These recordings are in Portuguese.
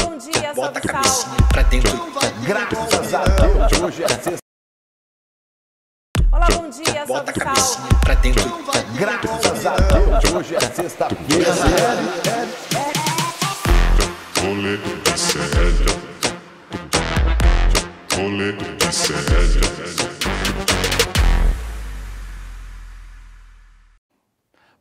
Bom dia, Bota a pra dentro. Graças a Deus, hoje é sexta. Olá, bom dia, Bota a pra dentro. Graças a Deus, hoje é sexta-feira. É, é, é. Rolê de Rolê de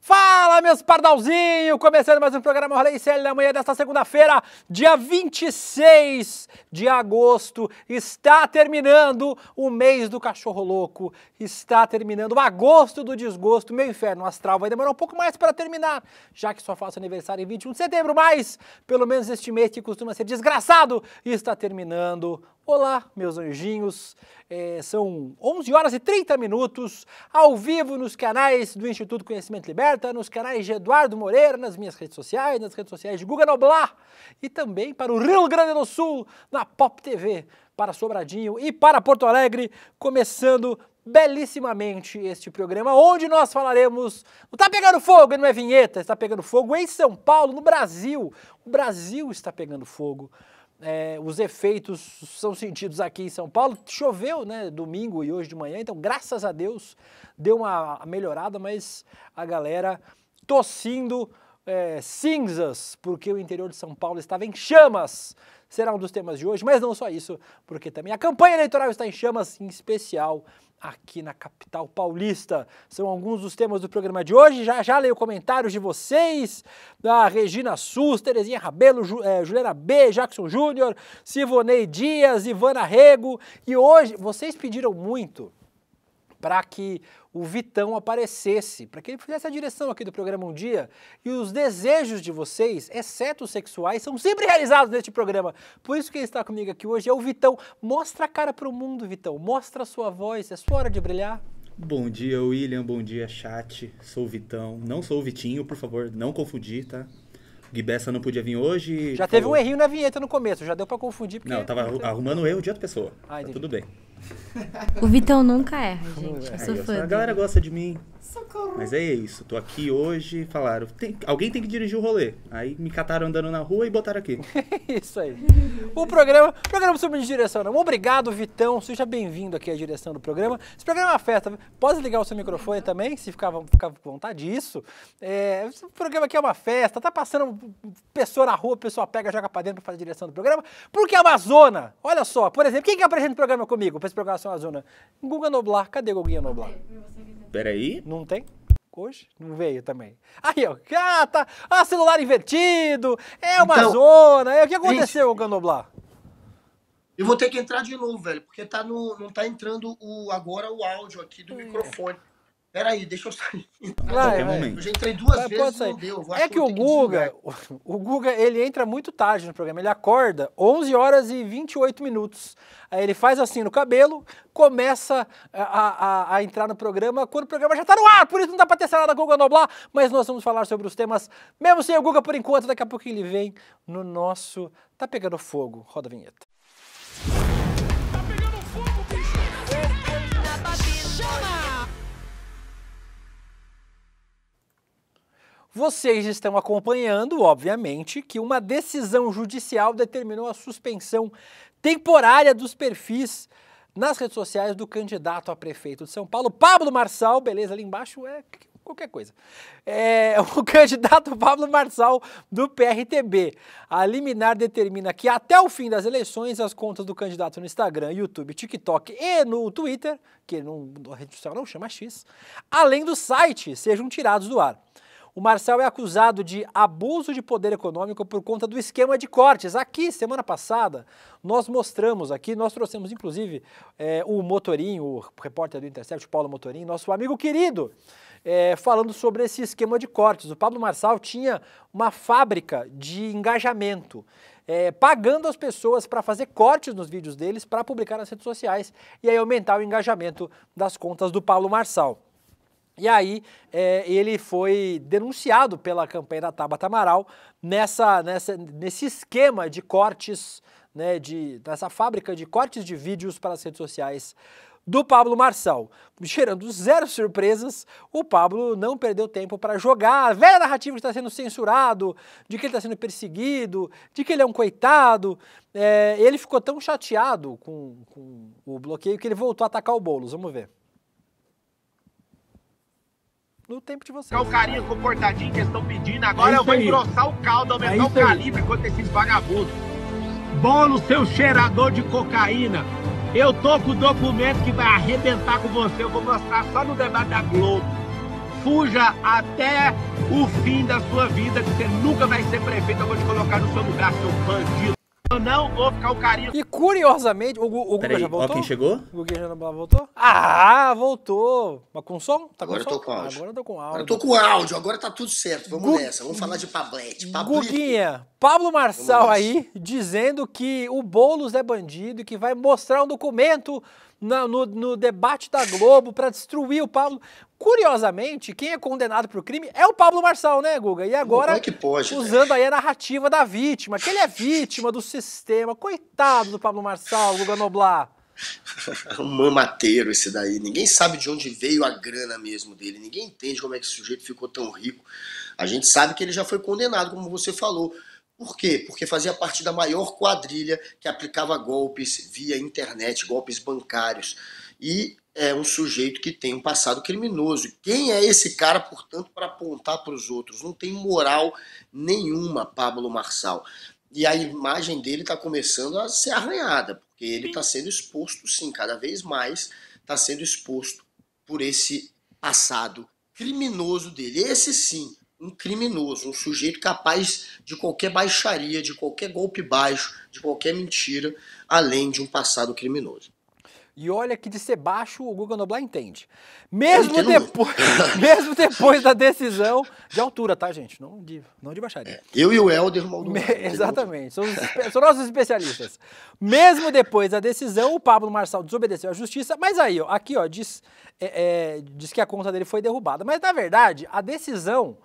Fala, meus pardalzinhos! Começando mais um programa Rolê Série na manhã desta segunda-feira, dia 26 de agosto. Está terminando o mês do cachorro louco. Está terminando o agosto do desgosto. Meu inferno astral vai demorar um pouco mais para terminar, já que só faço aniversário em 21 de setembro, mas pelo menos este mês que costuma ser desgraçado, está terminando Olá, meus anjinhos. É, são 11 horas e 30 minutos, ao vivo nos canais do Instituto Conhecimento Liberta, nos canais de Eduardo Moreira, nas minhas redes sociais, nas redes sociais de Guga Noblar e também para o Rio Grande do Sul, na Pop TV, para Sobradinho e para Porto Alegre, começando belíssimamente este programa, onde nós falaremos. Não está pegando fogo, não é vinheta, está pegando fogo em São Paulo, no Brasil. O Brasil está pegando fogo. É, os efeitos são sentidos aqui em São Paulo. Choveu, né, domingo e hoje de manhã, então graças a Deus deu uma melhorada, mas a galera tossindo é, cinzas, porque o interior de São Paulo estava em chamas. Será um dos temas de hoje, mas não só isso, porque também a campanha eleitoral está em chamas, em especial aqui na capital paulista. São alguns dos temas do programa de hoje. Já já leio comentários de vocês, da ah, Regina Sus, Terezinha Rabelo, Ju, é, Juliana B, Jackson Júnior, Sivonei Dias, Ivana Rego. E hoje, vocês pediram muito para que o Vitão aparecesse, para que ele fizesse a direção aqui do programa um dia. E os desejos de vocês, exceto os sexuais, são sempre realizados neste programa. Por isso ele está comigo aqui hoje é o Vitão. Mostra a cara para o mundo, Vitão. Mostra a sua voz. É sua hora de brilhar. Bom dia, William. Bom dia, chat. Sou o Vitão. Não sou o Vitinho, por favor, não confundir, tá? Gui Bessa não podia vir hoje. Já teve um errinho na vinheta no começo, já deu para confundir. Porque... Não, eu tava arrumando erro de outra pessoa. Ai, ah, tá tudo bem. O Vitão nunca erra, gente. Eu sou fã. A galera gosta de mim. Socorro. Mas é isso, tô aqui hoje, falaram, tem, alguém tem que dirigir o rolê. Aí me cataram andando na rua e botaram aqui. É isso aí. O programa, programa é sobre direção, não. Obrigado, Vitão, seja bem-vindo aqui à direção do programa. Esse programa é uma festa, pode ligar o seu microfone também, se ficar, ficar com vontade disso. É, esse programa aqui é uma festa, tá passando pessoa na rua, pessoa pega, joga pra dentro pra fazer a direção do programa, porque é uma Amazona, olha só, por exemplo, quem que apresenta o programa comigo, pra esse programa Amazona? Guga Noblar, cadê Guguinha Noblar? Você, Peraí. Não tem? Hoje? Não veio também. Aí, ó, ah, tá, ah, celular invertido, é uma então, zona. É, o que aconteceu, gente, Eu vou ter que entrar de novo, velho, porque tá no, não tá entrando o, agora o áudio aqui do é. microfone. Peraí, deixa eu sair. Vai, vai. Eu já entrei duas vai, vezes não deu. é que o Guga, o Guga, ele entra muito tarde no programa. Ele acorda 11 horas e 28 minutos. Aí ele faz assim no cabelo, começa a, a, a entrar no programa quando o programa já está no ar. Por isso não dá para ter nada com o Guga Noblar, mas nós vamos falar sobre os temas, mesmo sem o Guga por enquanto. Daqui a pouco ele vem no nosso Tá Pegando Fogo. Roda a vinheta. Vocês estão acompanhando, obviamente, que uma decisão judicial determinou a suspensão temporária dos perfis nas redes sociais do candidato a prefeito de São Paulo, Pablo Marçal. Beleza, ali embaixo é qualquer coisa. É, o candidato Pablo Marçal, do PRTB. A liminar determina que até o fim das eleições, as contas do candidato no Instagram, YouTube, TikTok e no Twitter, que no, rede social não chama X, além do site, sejam tirados do ar. O Marçal é acusado de abuso de poder econômico por conta do esquema de cortes. Aqui, semana passada, nós mostramos aqui, nós trouxemos inclusive é, o Motorim, o repórter do Intercept, Paulo Motorim, nosso amigo querido, é, falando sobre esse esquema de cortes. O Pablo Marçal tinha uma fábrica de engajamento. É, pagando as pessoas para fazer cortes nos vídeos deles para publicar nas redes sociais e aí aumentar o engajamento das contas do Paulo Marçal. E aí é, ele foi denunciado pela campanha da Tabata Amaral nessa, nessa, nesse esquema de cortes, né, de, nessa fábrica de cortes de vídeos para as redes sociais do Pablo Marçal. Gerando zero surpresas, o Pablo não perdeu tempo para jogar a velha narrativa de que está sendo censurado, de que ele está sendo perseguido, de que ele é um coitado. É, ele ficou tão chateado com, com o bloqueio que ele voltou a atacar o Boulos. Vamos ver no tempo de vocês. É carinha comportadinho que eles estão pedindo. É Agora é eu vou aí. engrossar o caldo, aumentar é o calibre contra esses vagabundos. Bolo, seu cheirador de cocaína. Eu tô com o documento que vai arrebentar com você. Eu vou mostrar só no debate da Globo. Fuja até o fim da sua vida, que você nunca vai ser prefeito. Eu vou te colocar no seu lugar, seu bandido. Eu não vou ficar o carinho. E curiosamente, o, o Guga já voltou? Ó, quem chegou? O Guga já voltou? Ah, voltou. Mas com som? Tá agora com eu som? tô com áudio. Agora eu tô com áudio. Agora eu tô com áudio, agora tá tudo certo. Vamos Gu... nessa, vamos falar de Pablete. Pablito. Guguinha, Pablo Marçal aí dizendo que o Boulos é bandido e que vai mostrar um documento no, no debate da Globo para destruir o Pablo. Curiosamente, quem é condenado por crime é o Pablo Marçal, né, Guga? E agora, é que pode, né? usando né? aí a narrativa da vítima, que ele é vítima do sistema. Coitado do Pablo Marçal, Guga Noblar. um mamateiro esse daí. Ninguém sabe de onde veio a grana mesmo dele. Ninguém entende como é que esse sujeito ficou tão rico. A gente sabe que ele já foi condenado, como você falou. Por quê? Porque fazia parte da maior quadrilha que aplicava golpes via internet, golpes bancários. E é um sujeito que tem um passado criminoso. Quem é esse cara, portanto, para apontar para os outros? Não tem moral nenhuma, Pablo Marçal. E a imagem dele está começando a ser arranhada, porque ele está sendo exposto, sim, cada vez mais está sendo exposto por esse passado criminoso dele. Esse sim um criminoso, um sujeito capaz de qualquer baixaria, de qualquer golpe baixo, de qualquer mentira, além de um passado criminoso. E olha que de ser baixo o Guga Noblar entende. Mesmo, depois, mesmo depois da decisão de altura, tá, gente? Não de, não de baixaria. É, eu e o Helder Maldonado. Exatamente, somos, são nossos especialistas. Mesmo depois da decisão, o Pablo Marçal desobedeceu à justiça, mas aí, ó, aqui ó, diz, é, é, diz que a conta dele foi derrubada. Mas na verdade, a decisão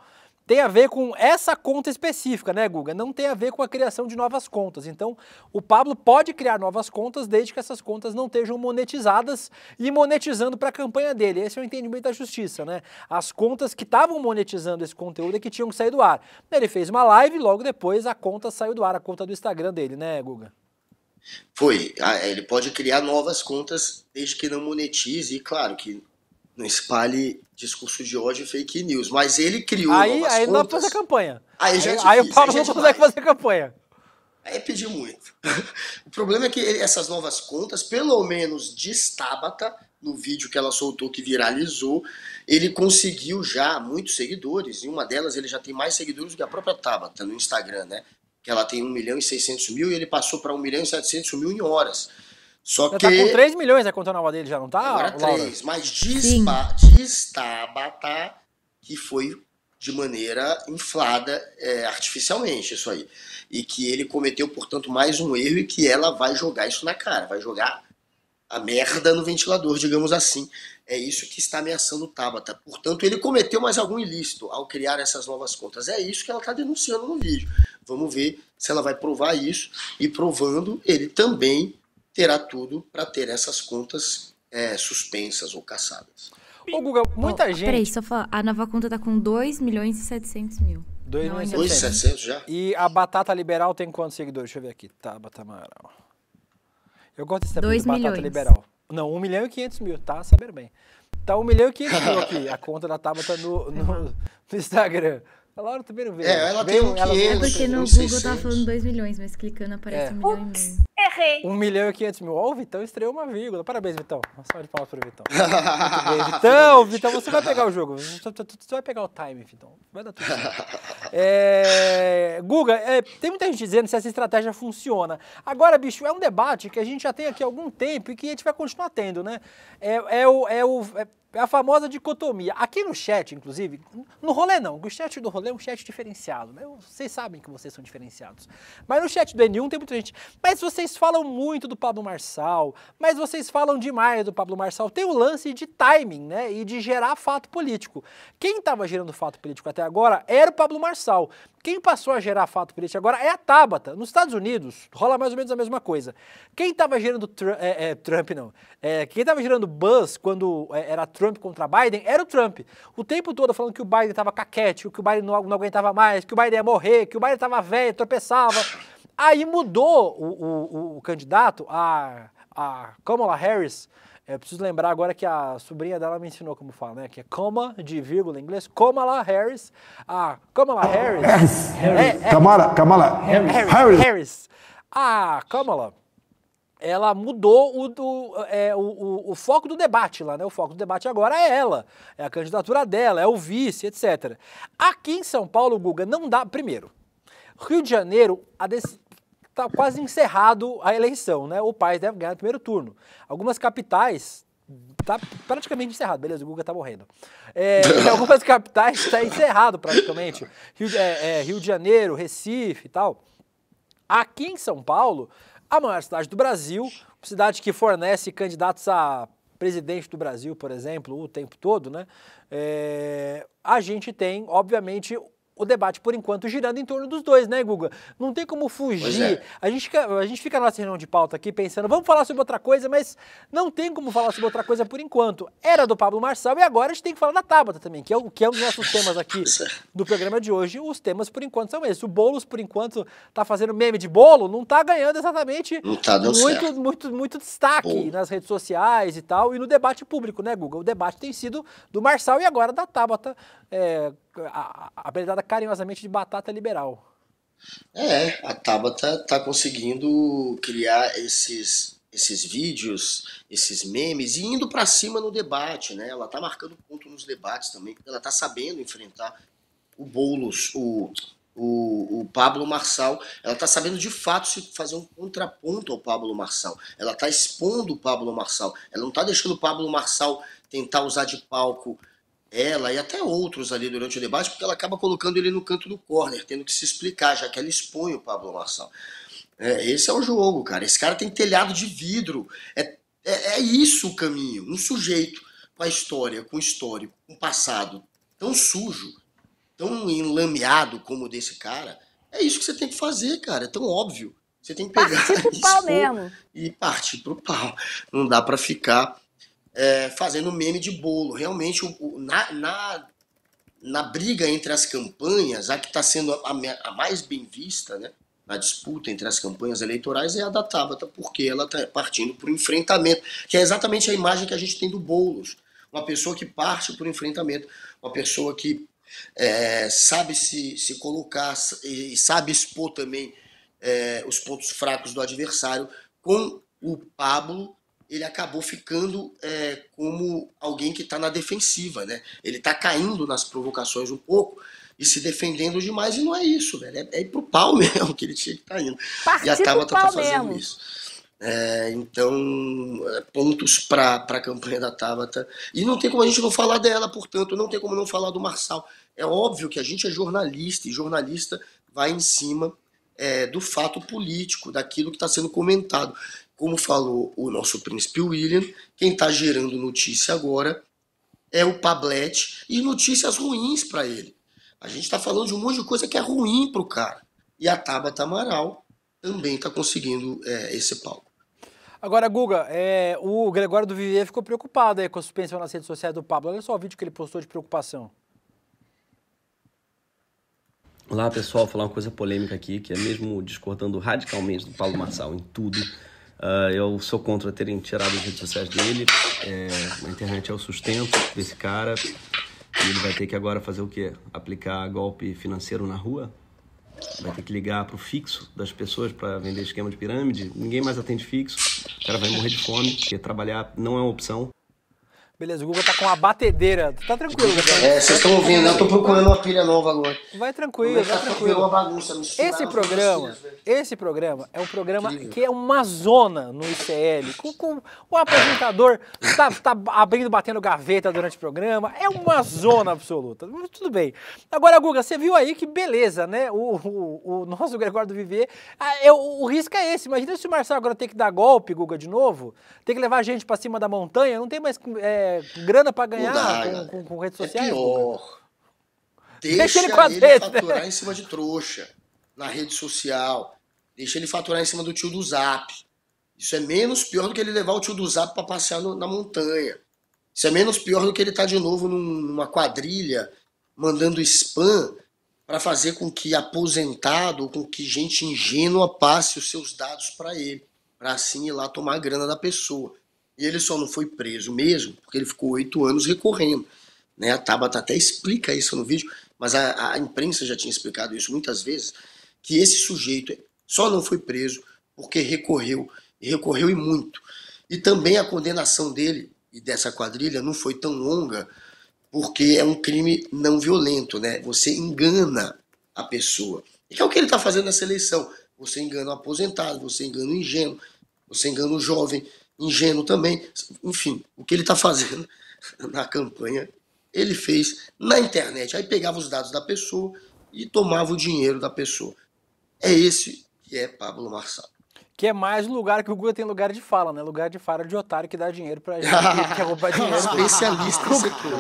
tem a ver com essa conta específica, né, Guga? Não tem a ver com a criação de novas contas. Então, o Pablo pode criar novas contas desde que essas contas não estejam monetizadas e monetizando para a campanha dele. Esse é o entendimento da justiça, né? As contas que estavam monetizando esse conteúdo é que tinham que sair do ar. Ele fez uma live, logo depois a conta saiu do ar, a conta do Instagram dele, né, Guga? Foi. Ah, é, ele pode criar novas contas desde que não monetize, e claro que não espalhe discurso de ódio e fake news. Mas ele criou aí, Aí não dá pra fazer campanha. Aí, é aí, aí o Paulo aí é não consegue fazer campanha. Aí pediu muito. o problema é que essas novas contas, pelo menos de Stabata, no vídeo que ela soltou que viralizou, ele conseguiu já muitos seguidores. E uma delas ele já tem mais seguidores do que a própria Tabata no Instagram, né? Que ela tem 1 milhão e 600 mil e ele passou para 1 milhão e 700 mil em horas. Só já tá que. Tá com 3 milhões a conta nova dele, já não tá? Agora 3, mas diz, diz Tabata que foi de maneira inflada é, artificialmente isso aí. E que ele cometeu, portanto, mais um erro e que ela vai jogar isso na cara, vai jogar a merda no ventilador, digamos assim. É isso que está ameaçando o Tabata. Portanto, ele cometeu mais algum ilícito ao criar essas novas contas. É isso que ela está denunciando no vídeo. Vamos ver se ela vai provar isso. E provando, ele também terá tudo para ter essas contas é, suspensas ou caçadas. Ô, Guga, muita oh, gente. Peraí, só falar. A nova conta tá com 2 milhões e 700 mil. 2 milhões e 700 já? E a Batata Liberal tem quantos seguidores? Deixa eu ver aqui. Tá, Batata Amaral. Eu gosto desse apelido, Batata milhões. Liberal. Não, 1 milhão e 500 mil, tá? Saber bem. Tá 1 milhão e 500 mil aqui, a conta da Tabata no, no, no Instagram. A Laura também não veio. É, ela tem um ela É porque no Google tá falando 2 é milhões, mas clicando aparece é. um milhão Ups, e meio. Errei. 1 um milhão e 500 mil. Ó, oh, o Vitão estreou uma vírgula. Parabéns, Vitão. Uma salva de palmas pro Vitão. bem, Vitão, Vitão, você vai pegar o jogo. Você vai pegar o time, Vitão. Vai dar tudo certo. É... Guga, é, tem muita gente dizendo se essa estratégia funciona. Agora, bicho, é um debate que a gente já tem aqui há algum tempo e que a gente vai continuar tendo, né? É, é o... É o é é a famosa dicotomia. Aqui no chat, inclusive, no rolê não, o chat do rolê é um chat diferenciado, né? Vocês sabem que vocês são diferenciados. Mas no chat do N1 tem muita gente. Mas vocês falam muito do Pablo Marçal, mas vocês falam demais do Pablo Marçal. Tem o lance de timing, né? E de gerar fato político. Quem estava gerando fato político até agora era o Pablo Marçal. Quem passou a gerar fato político agora é a Tabata. Nos Estados Unidos, rola mais ou menos a mesma coisa. Quem estava gerando Trump, é, é, Trump não, é, quem estava gerando buzz quando é, era Trump contra Biden era o Trump. O tempo todo falando que o Biden estava caquete, que o Biden não, não aguentava mais, que o Biden ia morrer, que o Biden estava velho, tropeçava. Aí mudou o, o, o, o candidato, a, a Kamala Harris, é preciso lembrar agora que a sobrinha dela me ensinou como fala, né? Que é coma de vírgula em inglês. Kamala Harris. A Kamala Harris. Harris. Harris. É, é, Kamala, Kamala. Harris. Harris. Harris. A Kamala ela mudou o, do, é, o, o, o, foco do debate lá, né? O foco do debate agora é ela, é a candidatura dela, é o vice, etc. Aqui em São Paulo, Guga, não dá. Primeiro, Rio de Janeiro, a desse, está quase encerrado a eleição, né? O Paes deve ganhar no primeiro turno. Algumas capitais tá praticamente encerrado, beleza, o Guga tá morrendo. É, em algumas capitais está encerrado praticamente. Rio, é, é, Rio de Janeiro, Recife e tal. Aqui em São Paulo, a maior cidade do Brasil, cidade que fornece candidatos a presidente do Brasil, por exemplo, o tempo todo, né? É, a gente tem, obviamente, o debate, por enquanto, girando em torno dos dois, né, Guga? Não tem como fugir. É. A, gente fica, a gente fica na nossa reunião de pauta aqui pensando, vamos falar sobre outra coisa, mas não tem como falar sobre outra coisa por enquanto. Era do Pablo Marçal e agora a gente tem que falar da Tábata também, que é, que é um dos nossos temas aqui é. do programa de hoje. Os temas, por enquanto, são esses. O Boulos, por enquanto, tá fazendo meme de bolo, não tá ganhando exatamente tá muito, muito, muito, muito destaque Bom. nas redes sociais e tal, e no debate público, né, Guga? O debate tem sido do Marçal e agora da Tábata. É, apelidada carinhosamente de batata liberal. É, a Tabata tá, tá conseguindo criar esses, esses vídeos, esses memes e indo para cima no debate, né? Ela tá marcando ponto nos debates também, porque ela tá sabendo enfrentar o Boulos, o, o, o Pablo Marçal. Ela tá sabendo de fato se fazer um contraponto ao Pablo Marçal. Ela tá expondo o Pablo Marçal. Ela não tá deixando o Pablo Marçal tentar usar de palco ela e até outros ali durante o debate, porque ela acaba colocando ele no canto do corner, tendo que se explicar, já que ela expõe o Pablo Marçal. É, esse é o jogo, cara. Esse cara tem telhado de vidro. É, é, é isso o caminho. Um sujeito com a história, com o histórico, com o passado tão sujo, tão enlameado como o desse cara, é isso que você tem que fazer, cara. É tão óbvio. Você tem que pegar partir pro pau mesmo. e partir pro pau. Não dá para ficar é, fazendo meme de bolo. Realmente, o, o, na, na, na, briga entre as campanhas, a que está sendo a, a, mais bem vista, né, na disputa entre as campanhas eleitorais, é a da Tabata, porque ela está partindo para o enfrentamento, que é exatamente a imagem que a gente tem do Boulos. Uma pessoa que parte para o enfrentamento, uma pessoa que é, sabe se, se colocar e sabe expor também é, os pontos fracos do adversário, com o Pablo ele acabou ficando é, como alguém que está na defensiva, né? Ele está caindo nas provocações um pouco e se defendendo demais, e não é isso, velho. É, é ir pro pau mesmo que ele tinha que estar tá indo. Partir e a Tabata está fazendo mesmo. isso. É, então, é, pontos para a campanha da Tabata. E não tem como a gente não falar dela, portanto, não tem como não falar do Marçal. É óbvio que a gente é jornalista, e jornalista vai em cima é, do fato político, daquilo que está sendo comentado. Como falou o nosso príncipe William, quem está gerando notícia agora é o Pablet e notícias ruins para ele. A gente está falando de um monte de coisa que é ruim para o cara. E a Tabata Amaral também está conseguindo é, esse palco. Agora, Guga, é, o Gregório do Vivier ficou preocupado aí com a suspensão nas redes sociais do Pablo. Olha só o vídeo que ele postou de preocupação. Olá, pessoal. Vou falar uma coisa polêmica aqui, que é mesmo discordando radicalmente do Paulo Marçal em tudo, Uh, eu sou contra terem tirado as redes sociais dele. É, a internet é o sustento desse cara. E ele vai ter que agora fazer o quê? Aplicar golpe financeiro na rua? Vai ter que ligar para o fixo das pessoas para vender esquema de pirâmide? Ninguém mais atende fixo. O cara vai morrer de fome, porque trabalhar não é uma opção. Beleza, o Guga tá com uma batedeira. Tá tranquilo, Guga. É, vocês estão ouvindo, eu tô procurando uma pilha nova agora. Vai tranquilo, vai tá tranquilo. Uma bagunça, esse programa, assim, esse programa é um programa Incrível. que é uma zona no ICL. Com, com o apresentador tá, tá, abrindo, batendo gaveta durante o programa. É uma zona absoluta. Tudo bem. Agora, Guga, você viu aí que beleza, né? O, o, o nosso Gregório do Viver, ah, é, o, o risco é esse. Imagina se o Marcelo agora tem que dar golpe, Guga, de novo. Tem que levar a gente pra cima da montanha. Não tem mais... É, grana para ganhar com, com, com, redes é sociais? É pior. Deixa, deixa ele, com ele né? faturar né? em cima de trouxa, na rede social. Deixa ele faturar em cima do tio do Zap. Isso é menos pior do que ele levar o tio do Zap para passear no, na montanha. Isso é menos pior do que ele estar tá de novo num, numa quadrilha mandando spam para fazer com que aposentado, ou com que gente ingênua passe os seus dados para ele, para assim ir lá tomar a grana da pessoa. E ele só não foi preso mesmo porque ele ficou oito anos recorrendo. Né? A Tabata até explica isso no vídeo, mas a, a imprensa já tinha explicado isso muitas vezes, que esse sujeito só não foi preso porque recorreu, e recorreu e muito. E também a condenação dele e dessa quadrilha não foi tão longa, porque é um crime não violento, né? Você engana a pessoa. E é o que ele está fazendo nessa eleição. Você engana o aposentado, você engana o ingênuo, você engana o jovem, ingênuo também. Enfim, o que ele está fazendo na campanha, ele fez na internet. Aí pegava os dados da pessoa e tomava o dinheiro da pessoa. É esse que é Pablo Marçal. Que é mais lugar que o Guga tem lugar de fala, né? Lugar de fala de otário que dá dinheiro pra gente, que roubar dinheiro. Especialista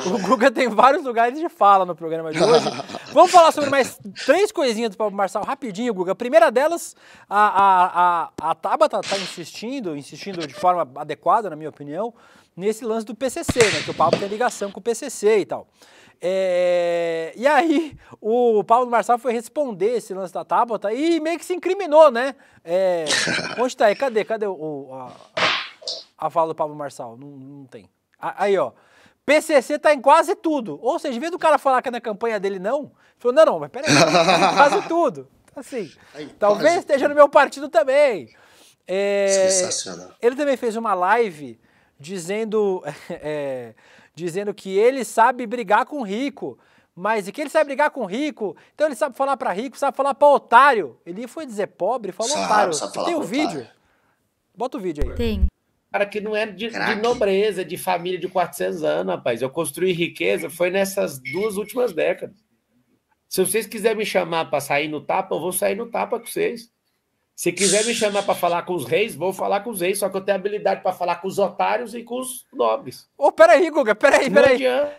o, o Guga tem vários lugares de fala no programa de hoje. Vamos falar sobre mais três coisinhas do Pablo Marçal rapidinho, Guga. A primeira delas, a, a, a, a Tabata tá insistindo, insistindo de forma adequada, na minha opinião, nesse lance do PCC, né? Que o Pablo tem ligação com o PCC e tal. É... E aí, o Paulo Marçal foi responder esse lance da Tábua e meio que se incriminou, né? É... Onde tá aí? Cadê? Cadê o, a, a fala do Pablo Marçal? Não, não tem. Aí, ó. PCC tá em quase tudo. Ou seja, em vez do cara falar que é na campanha dele não, ele falou, não, não, mas peraí, tá em quase tudo. Tá assim, tá talvez quase. esteja no meu partido também. É... Sensacional. Ele também fez uma live dizendo, é, dizendo que ele sabe brigar com rico, mas e que ele sabe brigar com rico, então ele sabe falar para rico, sabe falar para otário. Ele foi dizer pobre, falou sabe, otário. Sabe Tem o um vídeo? Bota o vídeo aí. Tem. Cara, que não é de, de, nobreza, de família de 400 anos, rapaz. Eu construí riqueza foi nessas duas últimas décadas. Se vocês quiserem me chamar para sair no tapa, eu vou sair no tapa com vocês. Se quiser me chamar para falar com os reis, vou falar com os reis, só que eu tenho habilidade para falar com os otários e com os nobres. Ô, oh, peraí, Guga, peraí, peraí.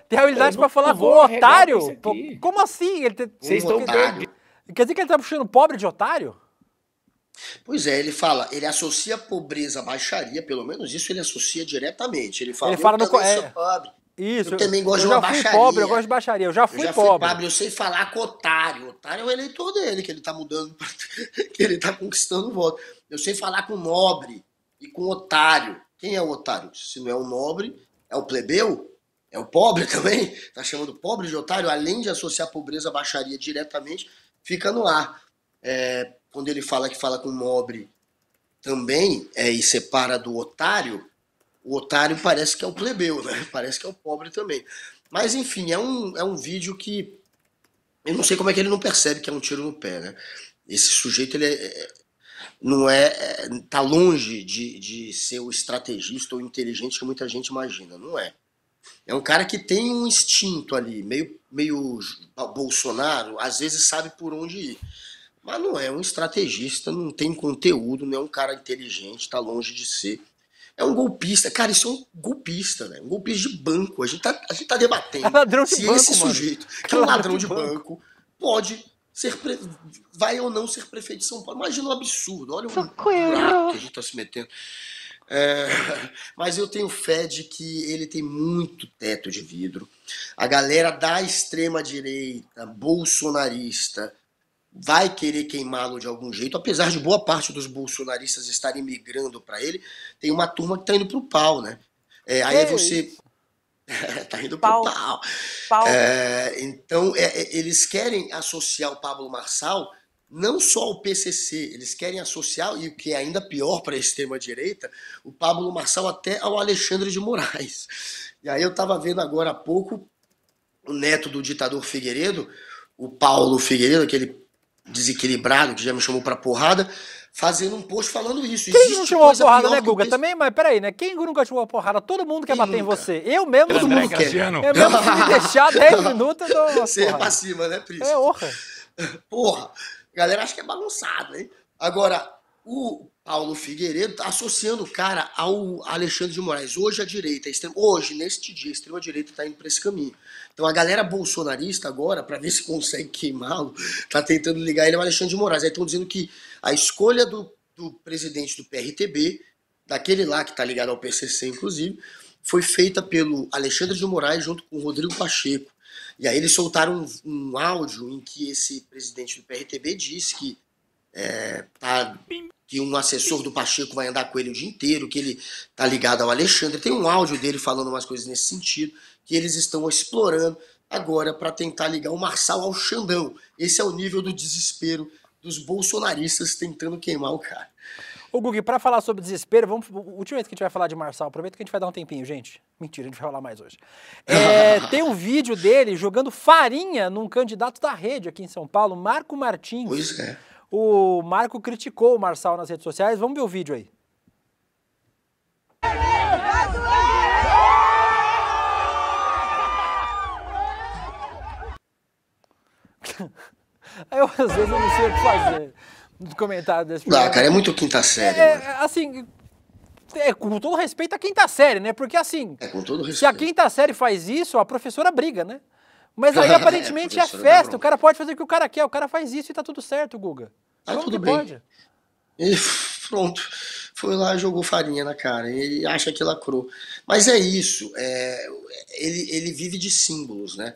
Tem habilidade para falar com o otário? Como assim? Ele Vocês estão doidos. Quer dizer que ele tá puxando pobre de otário? Pois é, ele fala, ele associa pobreza à baixaria, pelo menos isso ele associa diretamente. Ele fala, ele fala eu no... também é... pobre. Isso. Eu também gosto eu de uma baixaria. Eu já fui pobre, eu gosto de baixaria. Eu já fui, eu já pobre. Eu sei falar com otário. Otário é o eleitor dele, que ele tá mudando, que ele tá conquistando o voto. Eu sei falar com nobre e com otário. Quem é o otário? Se não é o nobre, é o plebeu? É o pobre também? Tá chamando pobre de otário? Além de associar pobreza à baixaria diretamente, fica no ar. É, quando ele fala que fala com nobre também é, e separa do otário, o otário parece que é o plebeu, né? Parece que é o pobre também. Mas enfim, é um, é um vídeo que eu não sei como é que ele não percebe que é um tiro no pé, né? Esse sujeito, ele é, é não é, é tá longe de, de ser o estrategista ou inteligente que muita gente imagina, não é. É um cara que tem um instinto ali, meio, meio Bolsonaro, às vezes sabe por onde ir. Mas não é um estrategista, não tem conteúdo, não é um cara inteligente, está longe de ser é um golpista, cara, isso é um golpista, né? Um golpista de banco. A gente tá, a gente tá debatendo é se banco, esse mano. sujeito, que é um ladrão de banco, pode ser pre... vai ou não ser prefeito de São Paulo. Imagina um absurdo, olha o que a gente tá se metendo. É, mas eu tenho fé de que ele tem muito teto de vidro. A galera da extrema direita, bolsonarista, vai querer queimá-lo de algum jeito, apesar de boa parte dos bolsonaristas estarem migrando para ele, tem uma turma que está indo para o pau, né? É, aí Ei. você. tá indo pau. pro pau. pau. É, então, é, é, eles querem associar o Pablo Marçal não só ao PCC, eles querem associar, e o que é ainda pior para a extrema-direita, o Pablo Marçal até ao Alexandre de Moraes. E aí eu estava vendo agora há pouco o neto do ditador Figueiredo, o Paulo Figueiredo, aquele desequilibrado, que já me chamou pra porrada, fazendo um post falando isso. Quem Existe não chamou a porrada, né, Guga? Também, mas peraí, né? Quem nunca chamou a porrada? Todo mundo quer Quem bater nunca? em você. Eu mesmo. Todo mundo quer. Eu mesmo se me deixar 10 minutos, eu dou Você é pra cima, né, Príncipe? É, orra. Porra. galera acho que é bagunçado, hein? Agora, o Paulo Figueiredo está associando o cara ao Alexandre de Moraes. Hoje a direita, é hoje, neste dia, a extrema-direita está indo para esse caminho. Então a galera bolsonarista agora, para ver se consegue queimá-lo, está tentando ligar ele ao Alexandre de Moraes. Aí estão dizendo que a escolha do, do presidente do PRTB, daquele lá que está ligado ao PCC, inclusive, foi feita pelo Alexandre de Moraes junto com o Rodrigo Pacheco. E aí eles soltaram um, um áudio em que esse presidente do PRTB disse que é, tá, que um assessor do Pacheco vai andar com ele o dia inteiro, que ele tá ligado ao Alexandre. Tem um áudio dele falando umas coisas nesse sentido, que eles estão explorando agora para tentar ligar o Marçal ao Xandão. Esse é o nível do desespero dos bolsonaristas tentando queimar o cara. Ô Gug, para falar sobre desespero, vamos, o último momento que a gente vai falar de Marçal, aproveita que a gente vai dar um tempinho, gente. Mentira, a gente vai falar mais hoje. É, tem um vídeo dele jogando farinha num candidato da rede aqui em São Paulo, Marco Martins. Pois é. O Marco criticou o Marçal nas redes sociais. Vamos ver o vídeo aí. eu, às vezes eu não sei o que fazer no comentário desse Não, Ah, cara, é muito quinta série. É, assim, é, com todo respeito à quinta série, né? Porque assim, é, se a quinta série faz isso, a professora briga, né? Mas aí é, aparentemente é, é festa, o cara pode fazer o que o cara quer, o cara faz isso e tá tudo certo, Guga. Tá tudo bem. Pode? pronto, foi lá jogou farinha na cara, ele acha que lacrou. Mas é isso, é, ele, ele vive de símbolos, né?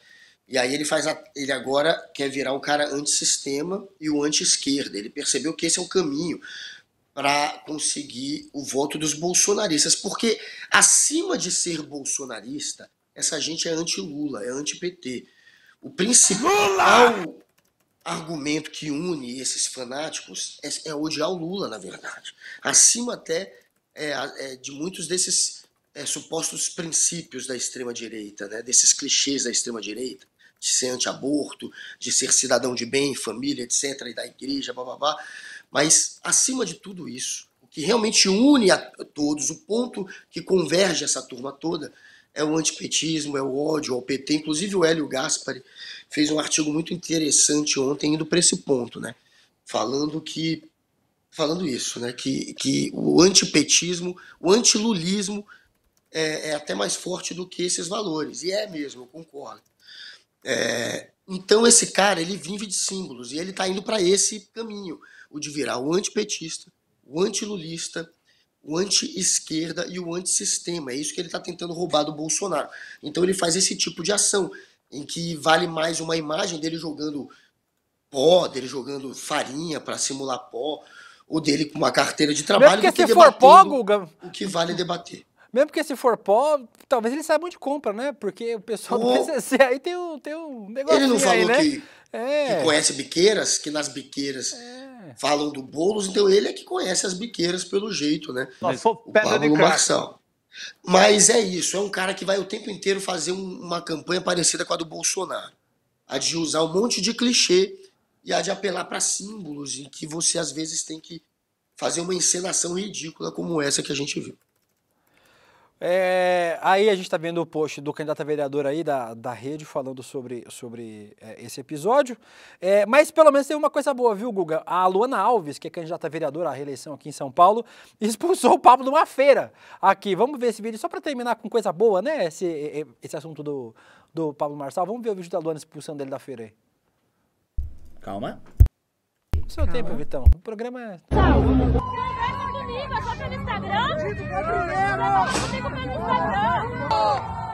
E aí ele faz a, ele agora quer virar o cara antissistema e o anti-esquerda. Ele percebeu que esse é o caminho para conseguir o voto dos bolsonaristas, porque acima de ser bolsonarista, essa gente é anti-Lula, é anti-PT. O principal Lula! argumento que une esses fanáticos é, é, odiar o Lula, na verdade. Acima até é, é, de muitos desses é, supostos princípios da extrema-direita, né? desses clichês da extrema-direita, de ser anti-aborto, de ser cidadão de bem, família, etc., e da igreja, babá. Mas, acima de tudo isso, o que realmente une a todos, o ponto que converge essa turma toda, é o antipetismo, é o ódio ao é PT. Inclusive o Hélio Gaspari fez um artigo muito interessante ontem indo para esse ponto, né? Falando que falando isso, né? Que, que o antipetismo, o antilulismo é, é até mais forte do que esses valores. E é mesmo, eu concordo. É, então esse cara, ele vive de símbolos e ele está indo para esse caminho, o de virar o antipetista, o antilulista, o anti-esquerda e o anti-sistema É isso que ele está tentando roubar do Bolsonaro. Então ele faz esse tipo de ação, em que vale mais uma imagem dele jogando pó, dele jogando farinha para simular pó, ou dele com uma carteira de trabalho. Mesmo que se for pó, Guga... O que vale debater. Mesmo que se for pó, talvez ele saiba onde compra, né? Porque o pessoal oh. do PCC aí tem um, tem um negócio. Ele não falou né? que, é. que conhece biqueiras, que nas biqueiras. É é. falam do Boulos, então ele é que conhece as biqueiras pelo jeito, né? Mas, o Pablo Marçal. Mas é isso, é um cara que vai o tempo inteiro fazer um, uma campanha parecida com a do Bolsonaro. A de usar um monte de clichê e a de apelar para símbolos em que você às vezes tem que fazer uma encenação ridícula como essa que a gente viu. É, aí a gente está vendo o post do candidato a vereador aí da, da rede falando sobre, sobre é, esse episódio. É, mas pelo menos tem uma coisa boa, viu, Guga? A Luana Alves, que é candidata a vereadora à reeleição aqui em São Paulo, expulsou o Pablo de uma feira aqui. Vamos ver esse vídeo só para terminar com coisa boa, né? Esse, esse assunto do, do Pablo Marçal. Vamos ver o vídeo da Luana expulsando ele da feira aí. Calma. Seu Calma. tempo, Vitão. O programa é. Calma é só pelo Instagram. Bandido brasileiro! pelo Instagram.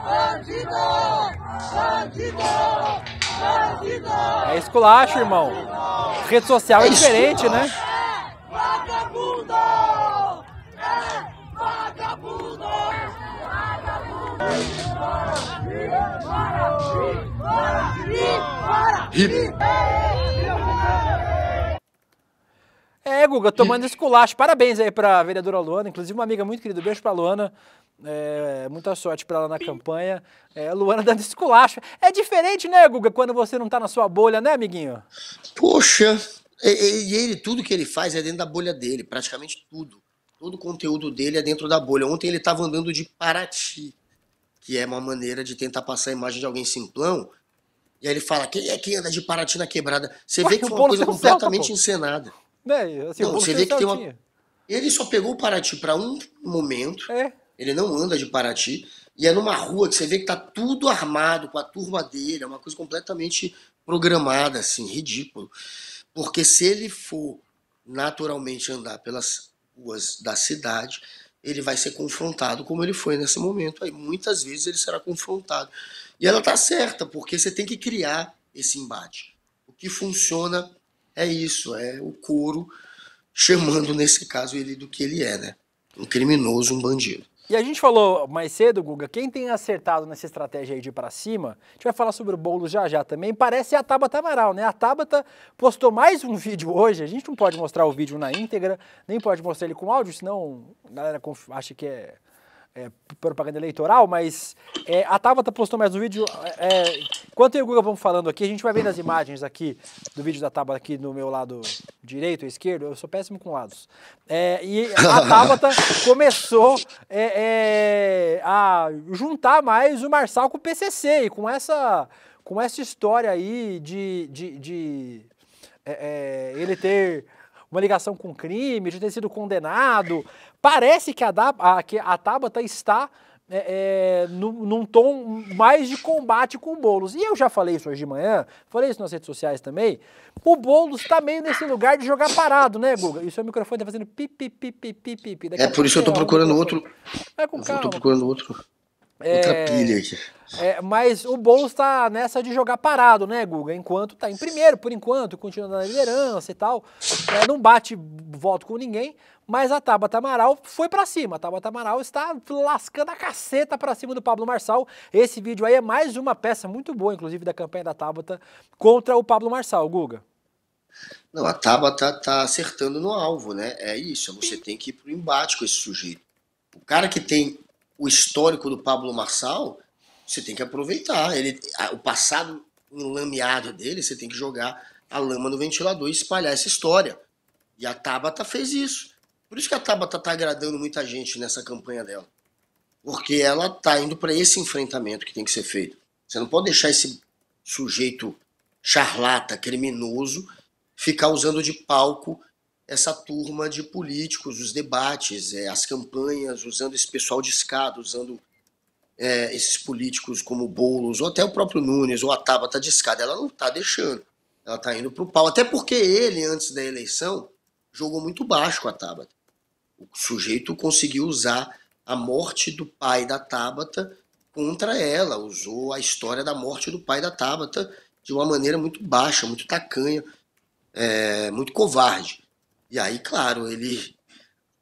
Bandido! Bandido! Bandido! É esculacho, irmão. Rede social é, é diferente, né? É vagabundo! É vagabundo! Vagabundo! É, Guga, tomando esculacho. Parabéns aí para a vereadora Luana, inclusive uma amiga muito querida. Beijo para Luana. É, muita sorte para ela na campanha. É, Luana dando esculacho. É diferente, né, Guga, quando você não tá na sua bolha, né, amiguinho? Poxa, e ele, tudo que ele faz é dentro da bolha dele, praticamente tudo. Todo o conteúdo dele é dentro da bolha. Ontem ele estava andando de Paraty, que é uma maneira de tentar passar a imagem de alguém simplão. E aí ele fala: quem é que anda de Paraty na quebrada? Você Ué, vê que foi uma coisa é completamente céu, encenada. Né? Assim, não, você vê que tem uma... Ele só pegou o Paraty para um momento. É. Ele não anda de Paraty. E é numa rua que você vê que tá tudo armado com a turma dele. É uma coisa completamente programada, assim, ridículo. Porque se ele for naturalmente andar pelas ruas da cidade, ele vai ser confrontado como ele foi nesse momento. Aí muitas vezes ele será confrontado. E ela tá certa, porque você tem que criar esse embate. O que funciona é isso, é o couro chamando, nesse caso, ele do que ele é, né? Um criminoso, um bandido. E a gente falou mais cedo, Guga, quem tem acertado nessa estratégia aí de ir pra cima, a gente vai falar sobre o bolo já já também, parece a Tabata Amaral, né? A Tabata postou mais um vídeo hoje, a gente não pode mostrar o vídeo na íntegra, nem pode mostrar ele com áudio, senão a galera acha que é é, propaganda eleitoral, mas é, a Tabata postou mais um vídeo. É, é, enquanto eu e o Guga vamos falando aqui, a gente vai vendo as imagens aqui do vídeo da Tabata aqui no meu lado direito ou esquerdo. Eu sou péssimo com lados. É, e a Tabata começou é, é, a juntar mais o Marçal com o PCC e com essa, com essa história aí de, de, de ele ter uma ligação com crime, de ter sido condenado. Parece que a, a, que a Tabata está é, é, num, num, tom mais de combate com o Boulos. E eu já falei isso hoje de manhã, falei isso nas redes sociais também. O Boulos está meio nesse lugar de jogar parado, né, Guga? E o seu microfone está fazendo pipi, pipi, pipi, pipi. É por isso que eu estou é procurando outro. É, eu estou procurando outro. Outra é, pilha aqui. É, mas o Boulos está nessa de jogar parado, né, Guga? Enquanto está em primeiro, por enquanto, continua na liderança e tal. É, não bate voto com ninguém, mas a Tabata Amaral foi para cima. A Tabata Amaral está lascando a caceta para cima do Pablo Marçal. Esse vídeo aí é mais uma peça muito boa, inclusive, da campanha da Tabata contra o Pablo Marçal, Guga. Não, a Tabata tá acertando no alvo, né? É isso, você tem que ir para o embate com esse sujeito. O cara que tem o histórico do Pablo Marçal, você tem que aproveitar. Ele, o passado enlameado dele, você tem que jogar a lama no ventilador e espalhar essa história. E a Tabata fez isso. Por isso que a Tabata está agradando muita gente nessa campanha dela. Porque ela está indo para esse enfrentamento que tem que ser feito. Você não pode deixar esse sujeito charlata, criminoso, ficar usando de palco essa turma de políticos, os debates, é, as campanhas, usando esse pessoal de escada, usando é, esses políticos como Boulos, ou até o próprio Nunes, ou a Tabata de escada, ela não está deixando. Ela está indo para o pau. Até porque ele, antes da eleição, jogou muito baixo com a Tabata. O sujeito conseguiu usar a morte do pai da Tabata contra ela, usou a história da morte do pai da Tabata de uma maneira muito baixa, muito tacanha, é, muito covarde. E aí, claro, ele.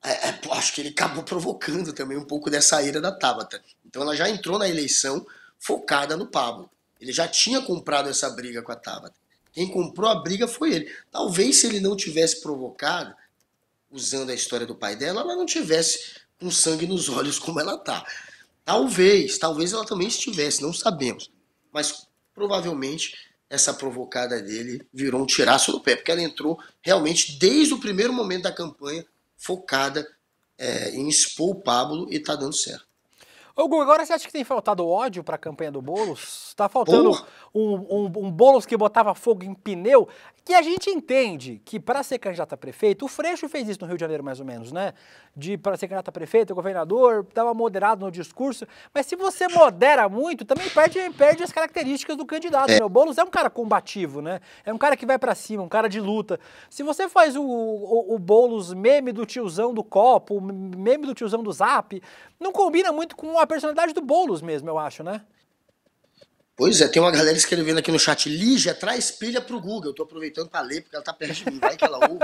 É, é, acho que ele acabou provocando também um pouco dessa ira da Tabata. Então ela já entrou na eleição focada no Pablo. Ele já tinha comprado essa briga com a Tabata. Quem comprou a briga foi ele. Talvez se ele não tivesse provocado, usando a história do pai dela, ela não tivesse com sangue nos olhos como ela tá. Talvez, talvez ela também estivesse, não sabemos. Mas provavelmente essa provocada dele virou um tiraço no pé, porque ela entrou realmente desde o primeiro momento da campanha focada é, em expor o Pablo e tá dando certo. Ô Guga, agora você acha que tem faltado ódio para a campanha do Boulos? Tá faltando um, um, um Boulos que botava fogo em pneu? Que a gente entende que para ser candidato a prefeito, o Freixo fez isso no Rio de Janeiro mais ou menos, né? De para ser candidato a prefeito, governador, estava moderado no discurso, mas se você modera muito, também perde, perde as características do candidato. É. Né? O Boulos é um cara combativo, né? É um cara que vai para cima, um cara de luta. Se você faz o, o, o Boulos meme do tiozão do copo, meme do tiozão do zap, não combina muito com a personalidade do Boulos mesmo, eu acho, né? Pois é, tem uma galera escrevendo aqui no chat. Lígia, traz pilha pro Google. Eu tô aproveitando para ler, porque ela tá perto de mim. Vai que ela ouve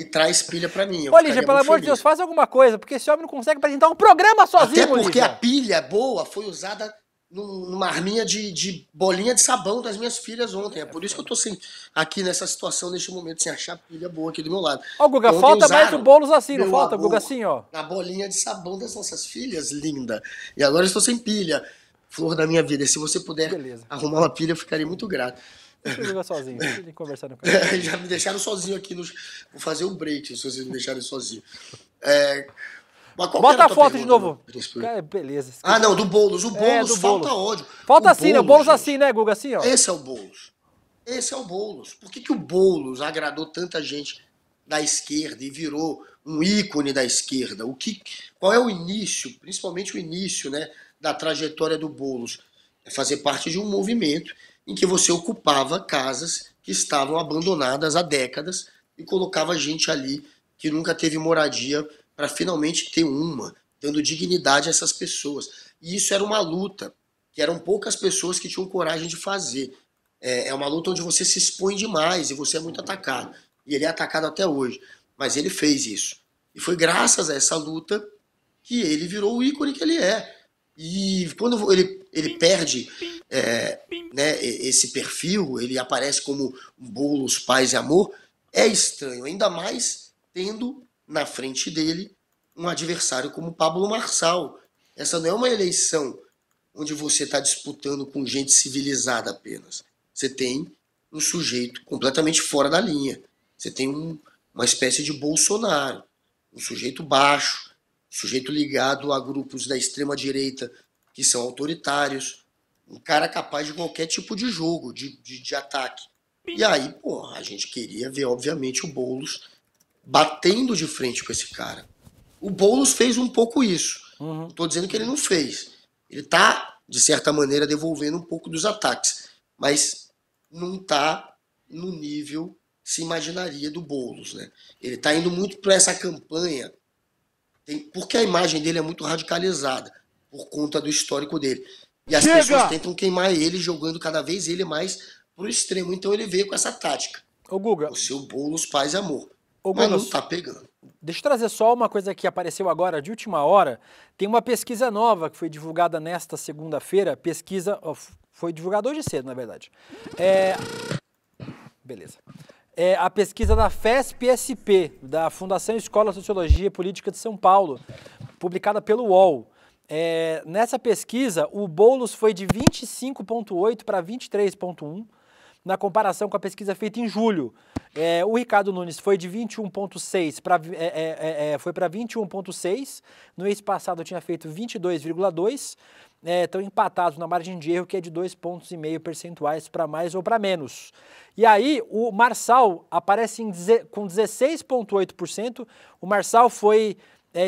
e traz pilha para mim. Eu Ô, Lígia, pelo amor de Deus, faz alguma coisa, porque esse homem não consegue apresentar um programa sozinho, Até porque Lígia. a pilha é boa foi usada numa arminha de, de, bolinha de sabão das minhas filhas ontem. É por isso que eu tô sem, aqui nessa situação, neste momento, sem achar a pilha boa aqui do meu lado. Ó, Guga, ontem falta mais o bolos assim, não falta, Guga, assim, ó. Na bolinha de sabão das nossas filhas, linda. E agora eu estou sem pilha flor da minha vida. Se você puder Beleza. arrumar uma pilha, eu ficaria muito grato. Deixa eu sozinho, com ele. Já me deixaram sozinho aqui. Nos... Vou fazer um break se vocês me deixarem sozinho. É... Bota a foto de novo. Cara, é, beleza. Esqueci. Ah, não, do Boulos. O é, Boulos, é, do falta Boulos. ódio. Falta o assim, Boulos, né? O Boulos assim, né, Guga? Assim, ó. Esse é o Boulos. Esse é o Boulos. Por que, que o Boulos agradou tanta gente da esquerda e virou um ícone da esquerda? O que, qual é o início, principalmente o início, né? da trajetória do Bolos, é fazer parte de um movimento em que você ocupava casas que estavam abandonadas há décadas e colocava gente ali que nunca teve moradia para finalmente ter uma, dando dignidade a essas pessoas. E isso era uma luta que eram poucas pessoas que tinham coragem de fazer. É, é, uma luta onde você se expõe demais e você é muito atacado. E ele é atacado até hoje. Mas ele fez isso. E foi graças a essa luta que ele virou o ícone que ele é. E quando ele, ele perde é, né, esse perfil, ele aparece como bolos, paz e amor, é estranho, ainda mais tendo na frente dele um adversário como Pablo Marçal. Essa não é uma eleição onde você está disputando com gente civilizada apenas. Você tem um sujeito completamente fora da linha. Você tem um, uma espécie de Bolsonaro, um sujeito baixo, sujeito ligado a grupos da extrema direita que são autoritários, um cara capaz de qualquer tipo de jogo, de, de, de ataque. E aí, pô a gente queria ver, obviamente, o Boulos batendo de frente com esse cara. O Boulos fez um pouco isso. Uhum. Não tô dizendo que ele não fez. Ele está de certa maneira, devolvendo um pouco dos ataques, mas não está no nível se imaginaria do Boulos. Né? Ele está indo muito para essa campanha tem, porque a imagem dele é muito radicalizada por conta do histórico dele. E as Chega! pessoas tentam queimar ele, jogando cada vez ele mais pro extremo. Então ele veio com essa tática. o Guga. O seu Boulos, paz e amor. Ô, Mas não tá pegando. Deixa eu trazer só uma coisa que apareceu agora de última hora. Tem uma pesquisa nova que foi divulgada nesta segunda-feira. Pesquisa. foi divulgada hoje cedo, na verdade. É. Beleza é, a pesquisa da FESP-SP, da Fundação Escola Sociologia Política de São Paulo, publicada pelo UOL. É, nessa pesquisa, o Boulos foi de 25,8 para 23,1 na comparação com a pesquisa feita em julho. É, o Ricardo Nunes foi de 21,6 para é é, é, é, foi para 21,6. No mês passado tinha feito 22,2. Estão é, empatados na margem de erro, que é de 2,5 pontos e meio percentuais para mais ou para menos. E aí o Marçal aparece em, com 16,8%. O Marçal foi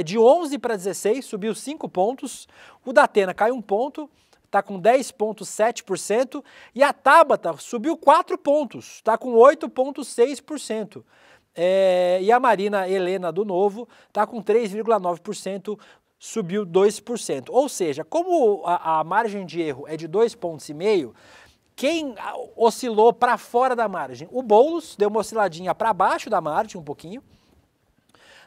de 11 para 16, subiu 5 pontos. O Datena cai um ponto está com 10,7%, e a Tabata subiu 4 pontos, está com 8,6%. É, e a Marina Helena do Novo está com 3,9%, subiu 2%. Ou seja, como a, a margem de erro é de 2,5 pontos, quem oscilou para fora da margem? O Boulos deu uma osciladinha para baixo da margem um pouquinho,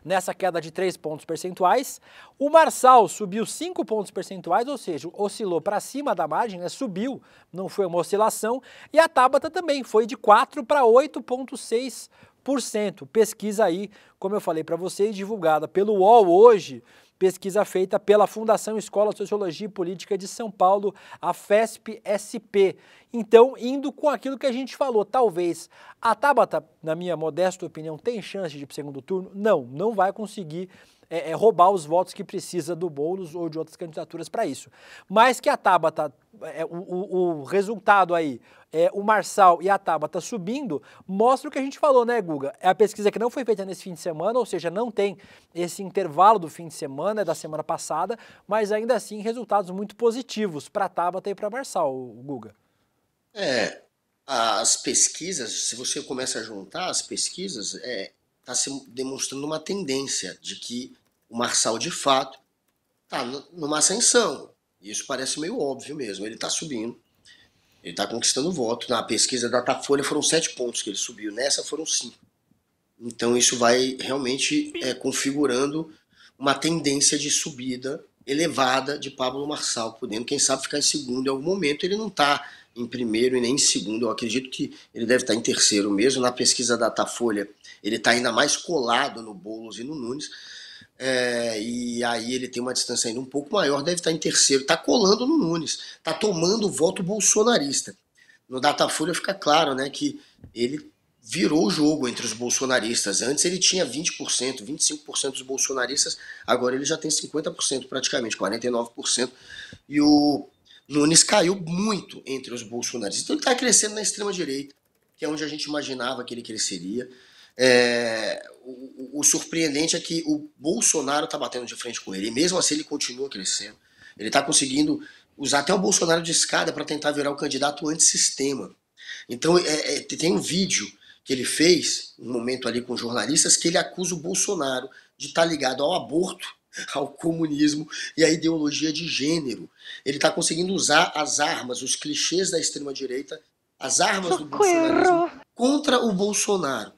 nessa queda de 3 pontos percentuais. O Marçal subiu 5 pontos percentuais, ou seja, oscilou para cima da margem, né? subiu, não foi uma oscilação. E a Tabata também foi de 4 para 8,6%. Pesquisa aí, como eu falei para vocês, divulgada pelo UOL hoje, Pesquisa feita pela Fundação Escola Sociologia e Política de São Paulo, a FESP-SP. Então, indo com aquilo que a gente falou, talvez a Tabata, na minha modesta opinião, tem chance de ir segundo turno? Não, não vai conseguir é, é, roubar os votos que precisa do Boulos ou de outras candidaturas para isso. Mas que a Tabata, é, o, o, o resultado aí, é, o Marçal e a Tabata subindo, mostra o que a gente falou, né, Guga? É a pesquisa que não foi feita nesse fim de semana, ou seja, não tem esse intervalo do fim de semana, é da semana passada, mas ainda assim resultados muito positivos para a Tabata e para Marçal, Guga. É, as pesquisas, se você começa a juntar as pesquisas, está é, tá se demonstrando uma tendência de que o Marçal, de fato, está numa ascensão. Isso parece meio óbvio mesmo, ele está subindo ele está conquistando voto. Na pesquisa da Datafolha foram sete pontos que ele subiu, nessa foram cinco. Então isso vai realmente é, configurando uma tendência de subida elevada de Pablo Marçal, podendo, quem sabe, ficar em segundo em algum momento. Ele não está em primeiro e nem em segundo. Eu acredito que ele deve estar tá em terceiro mesmo. Na pesquisa da Datafolha, ele está ainda mais colado no Boulos e no Nunes é, e aí ele tem uma distância ainda um pouco maior, deve estar em terceiro. Está colando no Nunes, está tomando o voto bolsonarista. No Datafolha fica claro né, que ele virou o jogo entre os bolsonaristas. Antes ele tinha 20%, 25% dos bolsonaristas, agora ele já tem 50% praticamente, 49%. E o Nunes caiu muito entre os bolsonaristas. Então ele está crescendo na extrema-direita, que é onde a gente imaginava que ele cresceria. É, o, o, surpreendente é que o Bolsonaro está batendo de frente com ele, e mesmo assim ele continua crescendo. Ele está conseguindo usar até o Bolsonaro de escada para tentar virar o um candidato antissistema. Então, é, é, tem um vídeo que ele fez, um momento ali com jornalistas, que ele acusa o Bolsonaro de estar tá ligado ao aborto, ao comunismo e à ideologia de gênero. Ele está conseguindo usar as armas, os clichês da extrema-direita, as armas do Bolsonaro contra o Bolsonaro.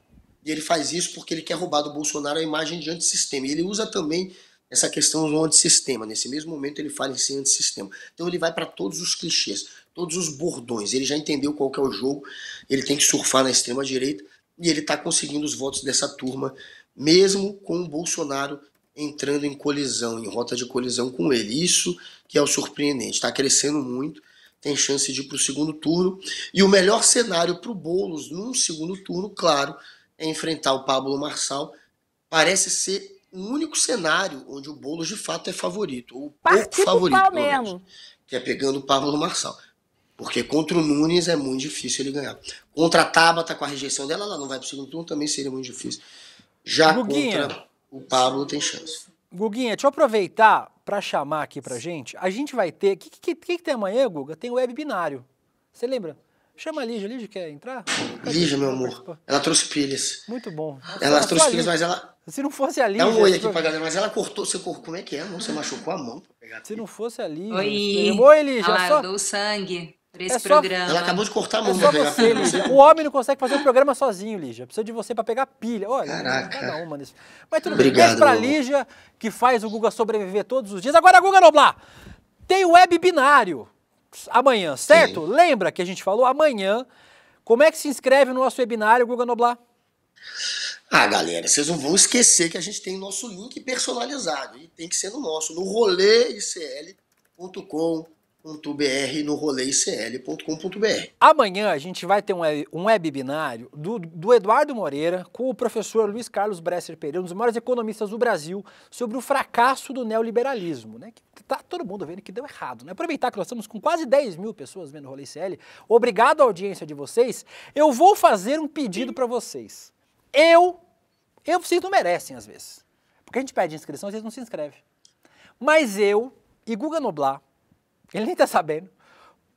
E ele faz isso porque ele quer roubar do Bolsonaro a imagem de antissistema. E ele usa também essa questão do antissistema. Nesse mesmo momento ele fala em ser antissistema. Então ele vai para todos os clichês, todos os bordões. Ele já entendeu qual que é o jogo, ele tem que surfar na extrema-direita e ele está conseguindo os votos dessa turma, mesmo com o Bolsonaro entrando em colisão, em rota de colisão com ele. Isso que é o surpreendente. Está crescendo muito, tem chance de ir para o segundo turno. E o melhor cenário para o Boulos num segundo turno, claro, é enfrentar o Pablo Marçal. Parece ser o único cenário onde o Boulos de fato é favorito, ou pouco favorito, pelo menos, mesmo. que é pegando o Pablo Marçal. Porque contra o Nunes é muito difícil ele ganhar. Contra a Tabata, tá com a rejeição dela, ela não vai para o segundo turno, também seria muito difícil. Já Guguinha, contra o Pablo tem chance. Guguinha, deixa eu aproveitar para chamar aqui pra gente. A gente vai ter. O que, que, que, tem amanhã, Guga? Tem o web binário. Você lembra? Chama a Lígia. Lígia quer entrar? Lígia, meu amor. Participar? Ela trouxe pilhas. Muito bom. Ela trouxe pilhas, mas ela. Se não fosse a Lígia. Dá um oi aqui pra galera, mas ela cortou. Seu corpo, Como é que é, amor? Você machucou a mão. Se não fosse a Lígia. Oi. Oi, Lígia. Ah, só... eu dou sangue. Pra é esse é programa. Ela acabou de cortar a mão. É só pegar você, pilha. O homem não consegue fazer o programa sozinho, Lígia. Precisa de você para pegar pilha. Olha, Caraca. cada uma nesse... Mas tudo bem. Beijo pra Lígia, que faz o Guga sobreviver todos os dias. Agora, Guga Noblar, tem web binário. Marcos, amanhã, certo? Sim. Lembra que a gente falou amanhã. Como é que se inscreve no nosso webinário, Guga Noblar? Ah, galera, vocês não vão esquecer que a gente tem nosso link personalizado e tem que ser no nosso, no roleicl.com no www.roleicl.com.br. Amanhã a gente vai ter um web, um webinário binário do, do, Eduardo Moreira com o professor Luiz Carlos Bresser Pereira, um dos maiores economistas do Brasil, sobre o fracasso do neoliberalismo, né? Que tá todo mundo vendo que deu errado, né? Aproveitar que nós estamos com quase 10 mil pessoas vendo o Rolê CL, obrigado à audiência de vocês, eu vou fazer um pedido para vocês. Eu, eu, vocês não merecem às vezes, porque a gente pede inscrição, às vezes não se inscreve. Mas eu e Guga Noblar ele nem tá sabendo.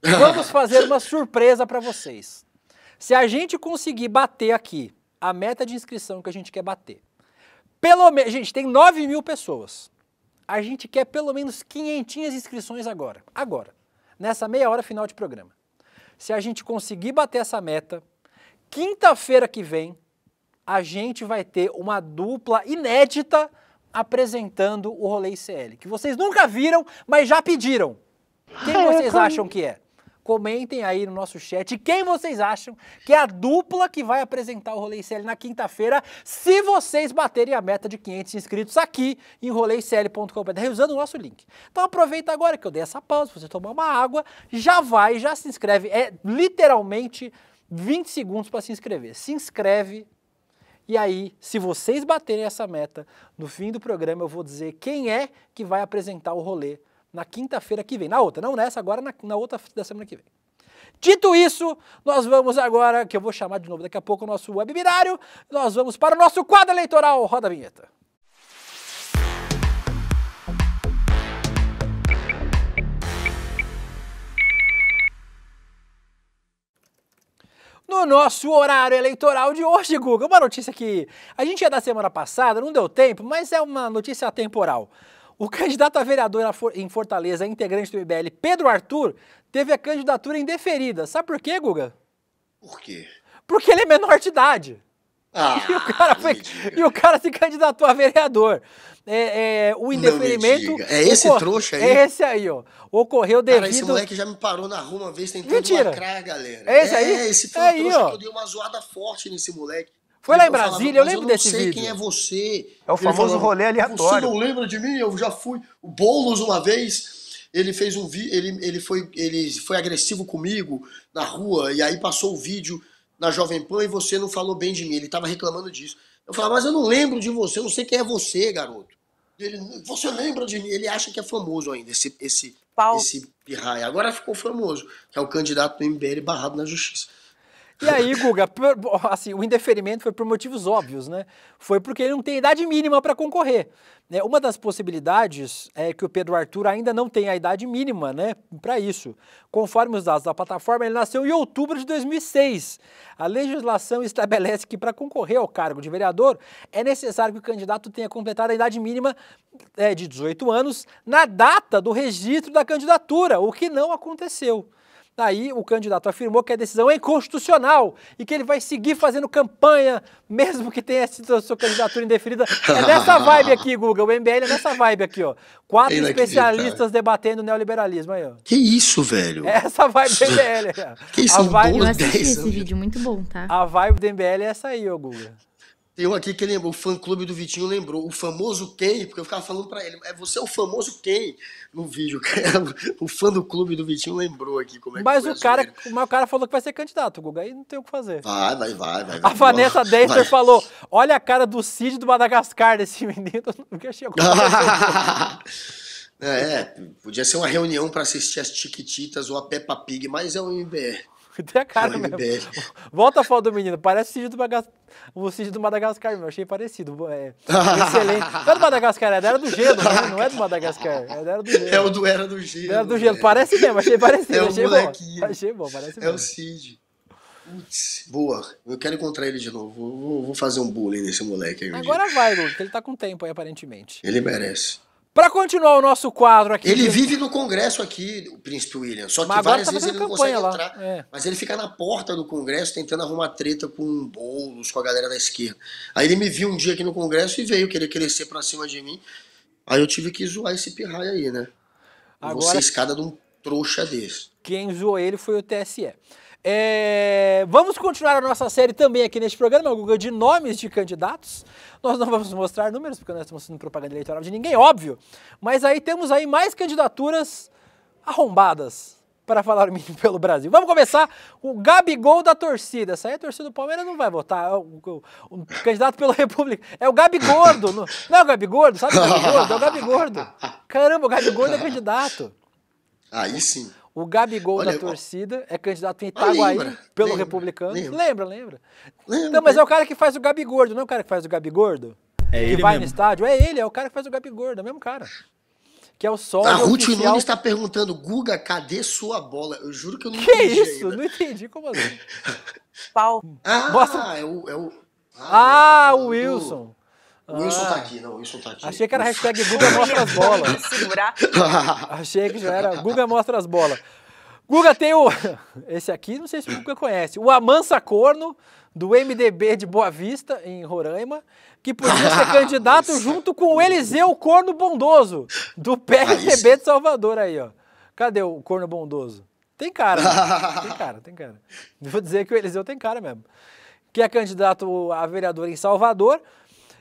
Vamos fazer uma surpresa para vocês. Se a gente conseguir bater aqui a meta de inscrição que a gente quer bater, pelo menos. Gente, tem 9 mil pessoas. A gente quer pelo menos 500 inscrições agora. Agora. Nessa meia hora final de programa. Se a gente conseguir bater essa meta, quinta-feira que vem, a gente vai ter uma dupla inédita apresentando o Rolê ICL, que vocês nunca viram, mas já pediram. Quem é, vocês acham que é? Comentem aí no nosso chat quem vocês acham que é a dupla que vai apresentar o Rolê CL na quinta-feira, se vocês baterem a meta de 500 inscritos aqui em roleicl.com.br usando o nosso link. Então aproveita agora que eu dei essa pausa, você tomar uma água, já vai, já se inscreve. É literalmente 20 segundos para se inscrever. Se inscreve, e aí, se vocês baterem essa meta, no fim do programa eu vou dizer quem é que vai apresentar o rolê na quinta-feira que vem. Na outra, não nessa agora, na, na outra da semana que vem. Dito isso, nós vamos agora, que eu vou chamar de novo daqui a pouco o nosso webinário, nós vamos para o nosso quadro eleitoral. Roda a vinheta. No nosso horário eleitoral de hoje, Guga, uma notícia que a gente ia da semana passada, não deu tempo, mas é uma notícia atemporal. O candidato a vereador em Fortaleza, integrante do IBL, Pedro Arthur, teve a candidatura indeferida. Sabe por quê, Guga? Por quê? Porque ele é menor de idade. Ah, e, o cara foi, e o cara se candidatou a vereador. É, é o indeferimento. É esse ocor... trouxa aí? É esse aí, ó. Ocorreu devido. Cara, esse moleque já me parou na rua uma vez tentando Mentira. lacrar, galera. É esse é, é, aí? Esse foi é um aí, trouxa ó. que eu dei uma zoada forte nesse moleque. Foi lá em Brasília, eu, falava, eu lembro eu desse vídeo. Eu não sei quem é você. É o ele famoso falava, rolê aleatório. Você não lembra de mim? Eu já fui. O Boulos, uma vez, ele fez um vídeo. Ele, ele, foi, ele foi agressivo comigo na rua, e aí passou o vídeo na Jovem Pan e você não falou bem de mim. Ele estava reclamando disso. Eu falava, mas eu não lembro de você, eu não sei quem é você, garoto. Ele, você lembra de mim? Ele acha que é famoso ainda, esse, esse, esse pirraia. Agora ficou famoso, que é o candidato do MBL barrado na justiça. E aí, Guga, assim, o indeferimento foi por motivos óbvios, né? Foi porque ele não tem idade mínima para concorrer. Né? Uma das possibilidades é que o Pedro Arthur ainda não tem a idade mínima, né, para isso. Conforme os dados da plataforma, ele nasceu em outubro de 2006. A legislação estabelece que para concorrer ao cargo de vereador é necessário que o candidato tenha completado a idade mínima é, de 18 anos na data do registro da candidatura, o que não aconteceu. Tá aí o candidato afirmou que a é decisão é inconstitucional e que ele vai seguir fazendo campanha, mesmo que tenha sido a sua candidatura indeferida. É nessa vibe aqui, Guga. O MBL é nessa vibe aqui, ó. Quatro especialistas debatendo neoliberalismo aí, ó. Que isso, velho? É essa vibe do MBL. Que isso, a vibe... Eu assisti esse vídeo, muito bom, tá? A vibe do MBL é essa aí, ó, Guga. Tem um aqui que lembrou, o fã-clube do Vitinho lembrou, o famoso quem, porque eu ficava falando para ele, é você é o famoso quem no vídeo, O fã do clube do Vitinho lembrou aqui como é mas que o cara, Mas o cara falou que vai ser candidato, Guga, aí não tem o que fazer. Vai, vai, vai. vai a Vanessa Deister falou, olha a cara do Cid do Madagascar desse menino, nunca chegou. é, podia ser uma reunião para assistir as Tiquititas ou a Peppa Pig, mas é um MBR. Tem a cara mesmo. Dele. Volta a foto do menino. Parece o Cid do, Magas... o Cid do Madagascar, meu. Achei parecido. É... Excelente. Não é do Madagascar, é era do gelo. Né? Não é do Madagascar, é era do gelo. É o do Era do Gelo. Era do né? gelo. Né? Parece mesmo, achei parecido. É o achei molequinho. Bom. Achei bom, parece É o Cid. Putz, boa. Eu quero encontrar ele de novo. Vou, vou fazer um bullying nesse moleque aí. Agora dia. vai, Lu, ele tá com tempo aí, aparentemente. Ele merece. Para continuar o nosso quadro aqui. Ele vive no Congresso aqui, o Príncipe William. Só que várias tá vezes ele não consegue lá. entrar. É. Mas ele fica na porta do Congresso tentando arrumar treta com bolos, com a galera da esquerda. Aí ele me viu um dia aqui no Congresso e veio querer crescer para cima de mim. Aí eu tive que zoar esse pirraia aí, né? Agora, Você escada de um trouxa desse. Quem zoou ele foi o TSE. É, vamos continuar a nossa série também aqui neste programa, é Guga, de nomes de candidatos. Nós não vamos mostrar números, porque nós estamos fazendo propaganda eleitoral de ninguém, óbvio. Mas aí temos aí mais candidaturas arrombadas, para falar o mínimo pelo Brasil. Vamos começar o Gabigol da torcida. Essa aí a torcida do Palmeiras não vai votar. O, o, o candidato pela República é o Gabigordo. não, não é o Gabigordo, sabe o Gabigordo? É o Gabigordo. Caramba, o Gabigordo é candidato. Aí sim. O Gabigol Olha, da torcida é candidato em Itaguaí lembra, pelo lembra, republicano. Lembra, lembra, lembra? Não, mas é o cara que faz o Gabigordo, não é o cara que faz o Gabigordo? É que ele vai mesmo. no estádio? É ele, é o cara que faz o Gabigordo, é o mesmo cara. Que é o sol. A ah, Ruth oficial... Nunes está perguntando, Guga, cadê sua bola? Eu juro que eu não que entendi. Que isso? Ainda. Não entendi como assim. Pau. Ah, Mostra... é o. É o... Ah, ah o tá Wilson. O ah. Wilson tá ah. aqui, não, o Wilson tá aqui. Achei que era hashtag Guga mostra as bolas. Achei que já era Guga mostra as bolas. Guga tem o. Esse aqui, não sei se o Guga conhece. O Amansa Corno, do MDB de Boa Vista, em Roraima, que podia ser candidato junto com o Eliseu Corno Bondoso, do PRTB de Salvador aí, ó. Cadê o Corno Bondoso? Tem cara, né? tem cara, tem cara. Vou dizer que o Eliseu tem cara mesmo. Que é candidato a vereador em Salvador.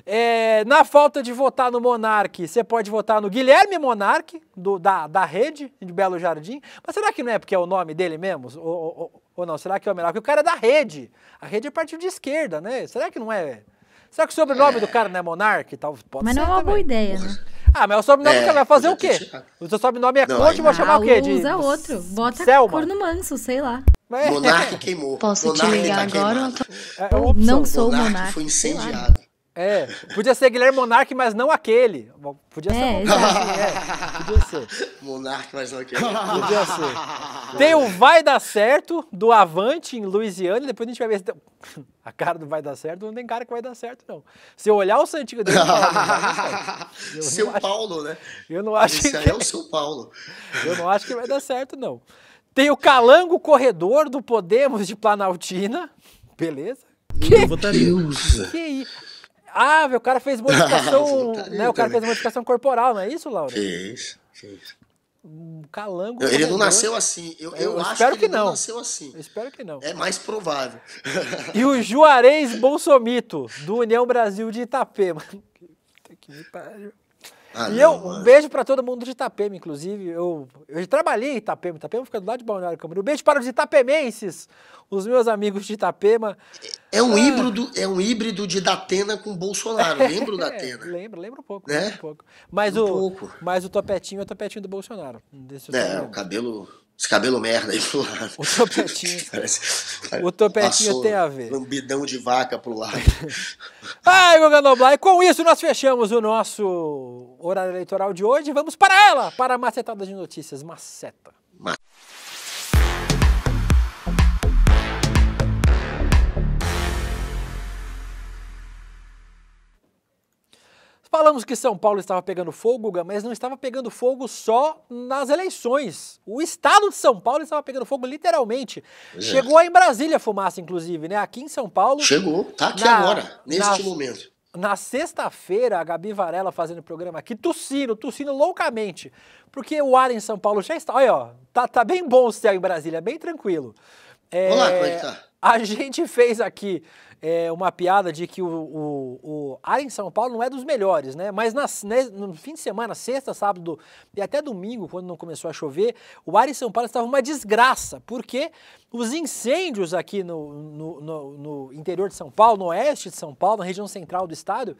É, na falta de votar no Monarque, você pode votar no Guilherme Monarque, da, da rede de Belo Jardim. Mas será que não é porque é o nome dele mesmo? Ou, ou, ou não? Será que é o melhor? Porque o cara é da rede. A rede é partido de esquerda, né? Será que não é? Será que o sobrenome é. do cara não é Monarque? Tal, pode mas não é uma também. boa ideia, né? Ah, mas o sobrenome é, do cara vai fazer o quê? Te... O seu sobrenome é não, Conte, vou é. chamar ah, o quê? De... Ah, usa outro. Bota Selma. corno manso, sei lá. Mas... É. Monarque queimou. Posso Monarque te tá ligar tá agora? É, é não sou Monarque. Monarque foi incendiado. É, podia ser Guilherme Monarque, mas não aquele. Podia ser é, Monarque, é. Podia ser. Monarque, mas não aquele. Podia ser. Tem o Vai Dar Certo, do Avante, em Louisiana. Depois a gente vai ver se... A cara do Vai Dar Certo, não tem cara que vai dar certo, não. Se eu olhar o Santiago dele... seu São acho... Paulo, né? Eu não acho Esse que... é o São Paulo. Eu não acho que vai dar certo, não. Tem o Calango Corredor, do Podemos, de Planaltina. Beleza. Que? Eu Que isso? Ah, o cara fez modificação. Tá né, o cara fez né? modificação corporal, não é isso, Laura? Fez, fez. Um calango. Ele não nasceu assim. Eu, eu, eu acho que, que não. não. nasceu assim. Eu espero que não. É mais provável. E o Juarez Bolsomito, do União Brasil de Itapema. Que me pariu. Ah, e eu, um beijo para todo mundo de Itapema, inclusive. Eu, eu trabalhei em Itapema, Itapema fica do lado de Balneário Camboriú. Um beijo para os itapemenses, os meus amigos de Itapema. É um, ah. híbrido, é um híbrido de Datena com Bolsonaro. Lembro da é, Datena? lembro, lembro um pouco. Né? Um pouco. Mas, um o, pouco. mas o topetinho é o topetinho do Bolsonaro. É, o cabelo. Esse cabelo merda aí pro lado. O topetinho. Parece, o topetinho tem a ver. Lambidão de vaca pro lado. Ai, Guga Noblar, e com isso nós fechamos o nosso horário eleitoral de hoje. Vamos para ela, para a macetada de notícias. Maceta. Maceta. Falamos que São Paulo estava pegando fogo, mas não estava pegando fogo só nas eleições. O estado de São Paulo estava pegando fogo literalmente. É. Chegou aí em Brasília a fumaça, inclusive, né? Aqui em São Paulo. Chegou, tá aqui na, agora, neste na, momento. Na sexta-feira, a Gabi Varela fazendo o programa aqui, tossindo, tossindo loucamente. Porque o ar em São Paulo já está. Olha, ó, tá, tá bem bom o céu em Brasília, bem tranquilo. É, Olá, como é que tá? A gente fez aqui é, uma piada de que o, o, o ar em São Paulo não é dos melhores, né? Mas nas, né, no fim de semana, sexta, sábado e até domingo, quando não começou a chover, o ar em São Paulo estava uma desgraça, porque os incêndios aqui no, no, no, no interior de São Paulo, no oeste de São Paulo, na região central do estado,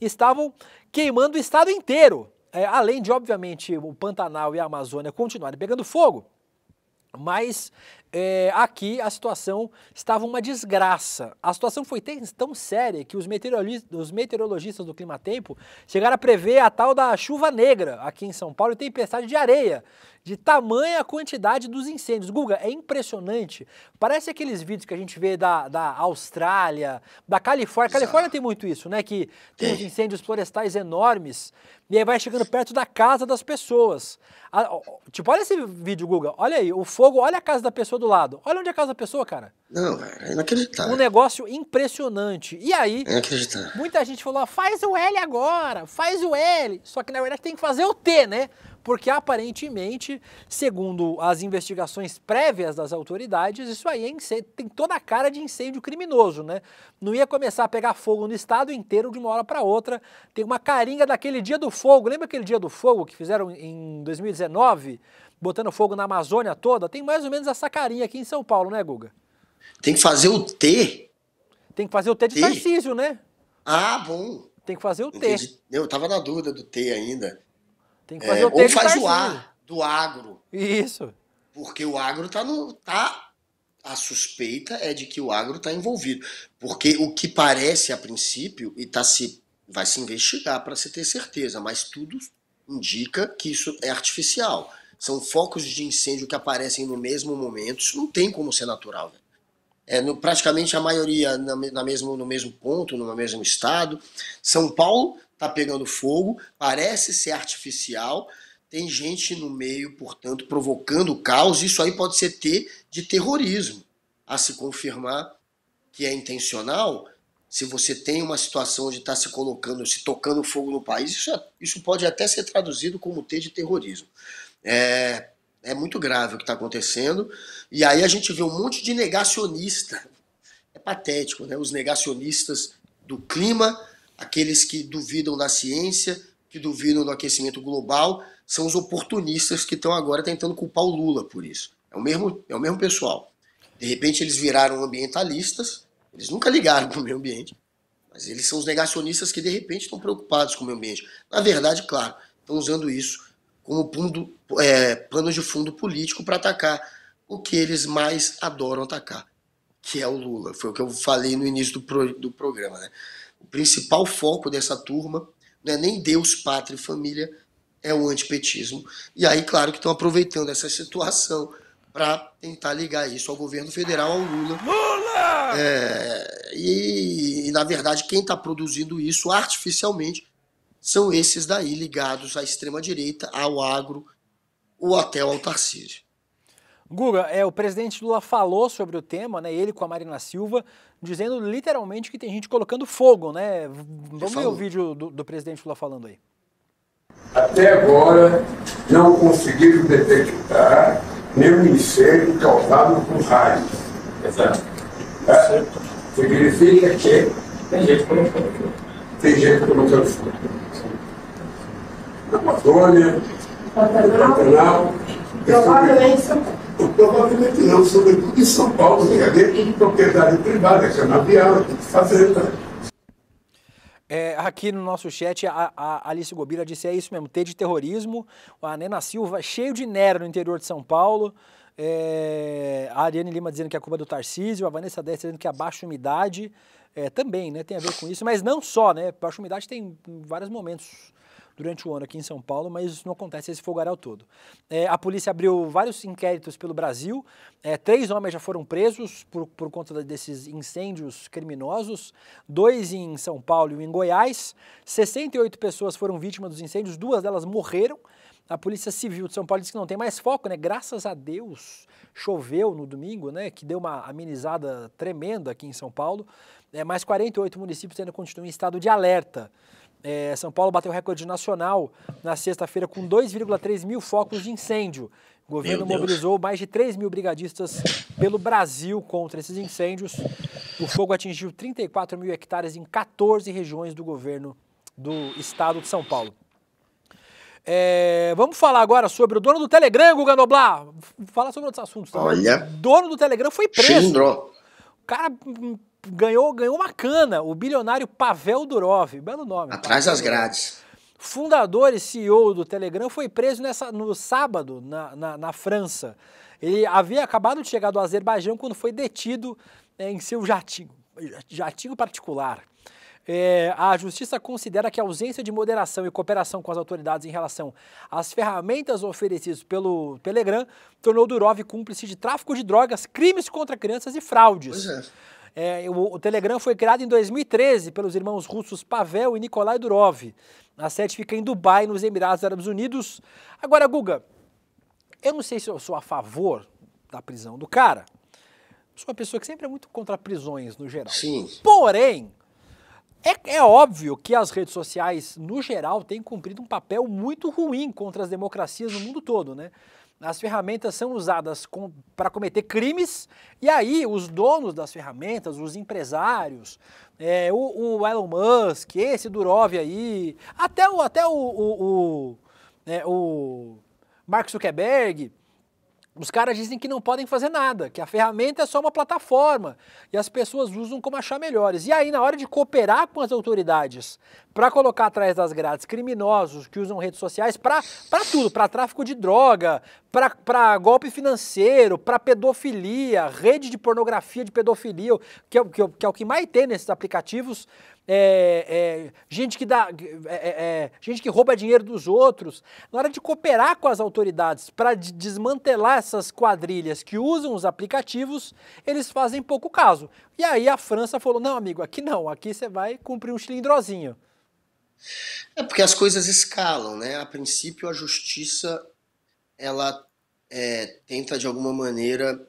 estavam queimando o estado inteiro. É, além de, obviamente, o Pantanal e a Amazônia continuarem pegando fogo, mas é, aqui a situação estava uma desgraça. A situação foi tão séria que os, meteorologistas, os meteorologistas do Clima Tempo chegaram a prever a tal da chuva negra aqui em São Paulo e tempestade de areia, de tamanha quantidade dos incêndios. Guga, é impressionante. Parece aqueles vídeos que a gente vê da, da Austrália, da Califórnia. Califórnia tem muito isso, né? Que tem os incêndios florestais enormes e aí vai chegando perto da casa das pessoas. A, tipo, olha esse vídeo, Guga. Olha aí, o fogo, olha a casa da pessoa todo lado. Olha onde é a casa da pessoa, cara. Não, é inacreditável. Um negócio impressionante. E aí, é muita gente falou, ah, faz o L agora, faz o L. Só que na verdade tem que fazer o T, né? Porque aparentemente, segundo as investigações prévias das autoridades, isso aí é tem toda a cara de incêndio criminoso, né? Não ia começar a pegar fogo no estado inteiro de uma hora para outra. Tem uma carinha daquele dia do fogo. Lembra aquele dia do fogo que fizeram em 2019? botando fogo na Amazônia toda, tem mais ou menos essa carinha aqui em São Paulo, né, Guga? Tem que fazer o T. Tem que fazer o T de T? Tarcísio, né? Ah, bom. Tem que fazer o Entendi. T. Eu tava na dúvida do T ainda. Tem que fazer é, o T. Ou de faz Tarcísio. o A do agro. Isso. Porque o agro tá no. tá. A suspeita é de que o agro está envolvido. Porque o que parece a princípio, e tá se, vai se investigar para se ter certeza, mas tudo indica que isso é artificial são focos de incêndio que aparecem no mesmo momento. Isso não tem como ser natural. É, no, praticamente a maioria na, na, mesmo, no mesmo ponto, no mesmo estado. São Paulo está pegando fogo, parece ser artificial, tem gente no meio, portanto, provocando caos. Isso aí pode ser ter de terrorismo. A se confirmar que é intencional, se você tem uma situação de estar tá se colocando, se tocando fogo no país, isso, é, isso pode até ser traduzido como ter de terrorismo. É, é muito grave o que está acontecendo. E aí a gente vê um monte de negacionista. É patético, né? Os negacionistas do clima, aqueles que duvidam da ciência, que duvidam do aquecimento global, são os oportunistas que estão agora tentando culpar o Lula por isso. É o mesmo, é o mesmo pessoal. De repente eles viraram ambientalistas, eles nunca ligaram para o meio ambiente, mas eles são os negacionistas que de repente estão preocupados com o meio ambiente. Na verdade, claro, estão usando isso como fundo, é, planos de fundo político para atacar o que eles mais adoram atacar, que é o Lula. Foi o que eu falei no início do, pro, do programa. Né? O principal foco dessa turma não é nem Deus, pátria e família, é o antipetismo. E aí, claro que estão aproveitando essa situação para tentar ligar isso ao governo federal, ao Lula. Lula! É, e, e, na verdade, quem está produzindo isso artificialmente são esses daí ligados à extrema-direita, ao agro ou até ao Tarcísio. Guga, é, o presidente Lula falou sobre o tema, né? Ele com a Marina Silva, dizendo literalmente que tem gente colocando fogo, né? Vamos ver o vídeo do, do presidente Lula falando aí. Até agora não conseguiram detectar nenhum incêndio causado por raios. Exato. É, significa que tem gente colocando fogo. Tem gente colocando fogo da Amazônia, Pantanal, provavelmente São Provavelmente não, sobretudo em São Paulo, que é dentro de propriedade privada, que é canabial, é fazenda. É, aqui no nosso chat, a, a, Alice Gobira disse, é isso mesmo, T de terrorismo, a Nena Silva, cheio de nero no interior de São Paulo, é, a Ariane Lima dizendo que é a culpa do Tarcísio, a Vanessa Dess dizendo que a baixa umidade é, também né, tem a ver com isso, mas não só, né? Baixa umidade tem vários momentos durante o ano aqui em São Paulo, mas isso não acontece esse fogaréu todo. É, a polícia abriu vários inquéritos pelo Brasil, é, três homens já foram presos por, por conta desses incêndios criminosos, dois em São Paulo e um em Goiás, 68 pessoas foram vítimas dos incêndios, duas delas morreram, a Polícia Civil de São Paulo disse que não tem mais foco, né? Graças a Deus choveu no domingo, né? Que deu uma amenizada tremenda aqui em São Paulo. É, mas 48 municípios ainda continuam em estado de alerta. É, São Paulo bateu recorde nacional na sexta-feira com 2,3 mil focos de incêndio. O governo mobilizou mais de 3 mil brigadistas pelo Brasil contra esses incêndios. O fogo atingiu 34 mil hectares em 14 regiões do governo do estado de São Paulo. É, vamos falar agora sobre o dono do Telegram, Guga Noblar. Falar sobre outros assuntos também. Olha. O dono do Telegram foi preso. O cara hum, ganhou, ganhou uma cana, o bilionário Pavel Durov, belo nome. Atrás das grades. Fundador e CEO do Telegram foi preso nessa, no sábado na, na, na França. Ele havia acabado de chegar do Azerbaijão quando foi detido é, em seu jatinho, jatinho particular. É, a justiça considera que a ausência de moderação e cooperação com as autoridades em relação às ferramentas oferecidas pelo Telegram tornou Durov cúmplice de tráfico de drogas, crimes contra crianças e fraudes. Pois é. É, o, o, Telegram foi criado em 2013 pelos irmãos russos Pavel e Nikolai Durov. A sede fica em Dubai, nos Emirados Árabes Unidos. Agora, Guga, eu não sei se eu sou a favor da prisão do cara. Sou uma pessoa que sempre é muito contra prisões no geral. Sim. Porém, é, é, óbvio que as redes sociais, no geral, têm cumprido um papel muito ruim contra as democracias no mundo todo, né? As ferramentas são usadas com, para cometer crimes, e aí os donos das ferramentas, os empresários, é, o, o, Elon Musk, esse Durov aí, até o, até o, o, o, é, o Mark Zuckerberg, os caras dizem que não podem fazer nada, que a ferramenta é só uma plataforma e as pessoas usam como achar melhores. E aí, na hora de cooperar com as autoridades para colocar atrás das grades criminosos que usam redes sociais para tudo, para tráfico de droga, para golpe financeiro, para pedofilia, rede de pornografia de pedofilia, que é, que, é, que é o que mais tem nesses aplicativos, é, é gente, que dá, é, é, gente que rouba dinheiro dos outros. Na hora de cooperar com as autoridades para de desmantelar essas quadrilhas que usam os aplicativos, eles fazem pouco caso. E aí a França falou, não amigo, aqui não, aqui você vai cumprir um cilindrozinho. É porque as coisas escalam, né? A princípio, a justiça ela é, tenta de alguma maneira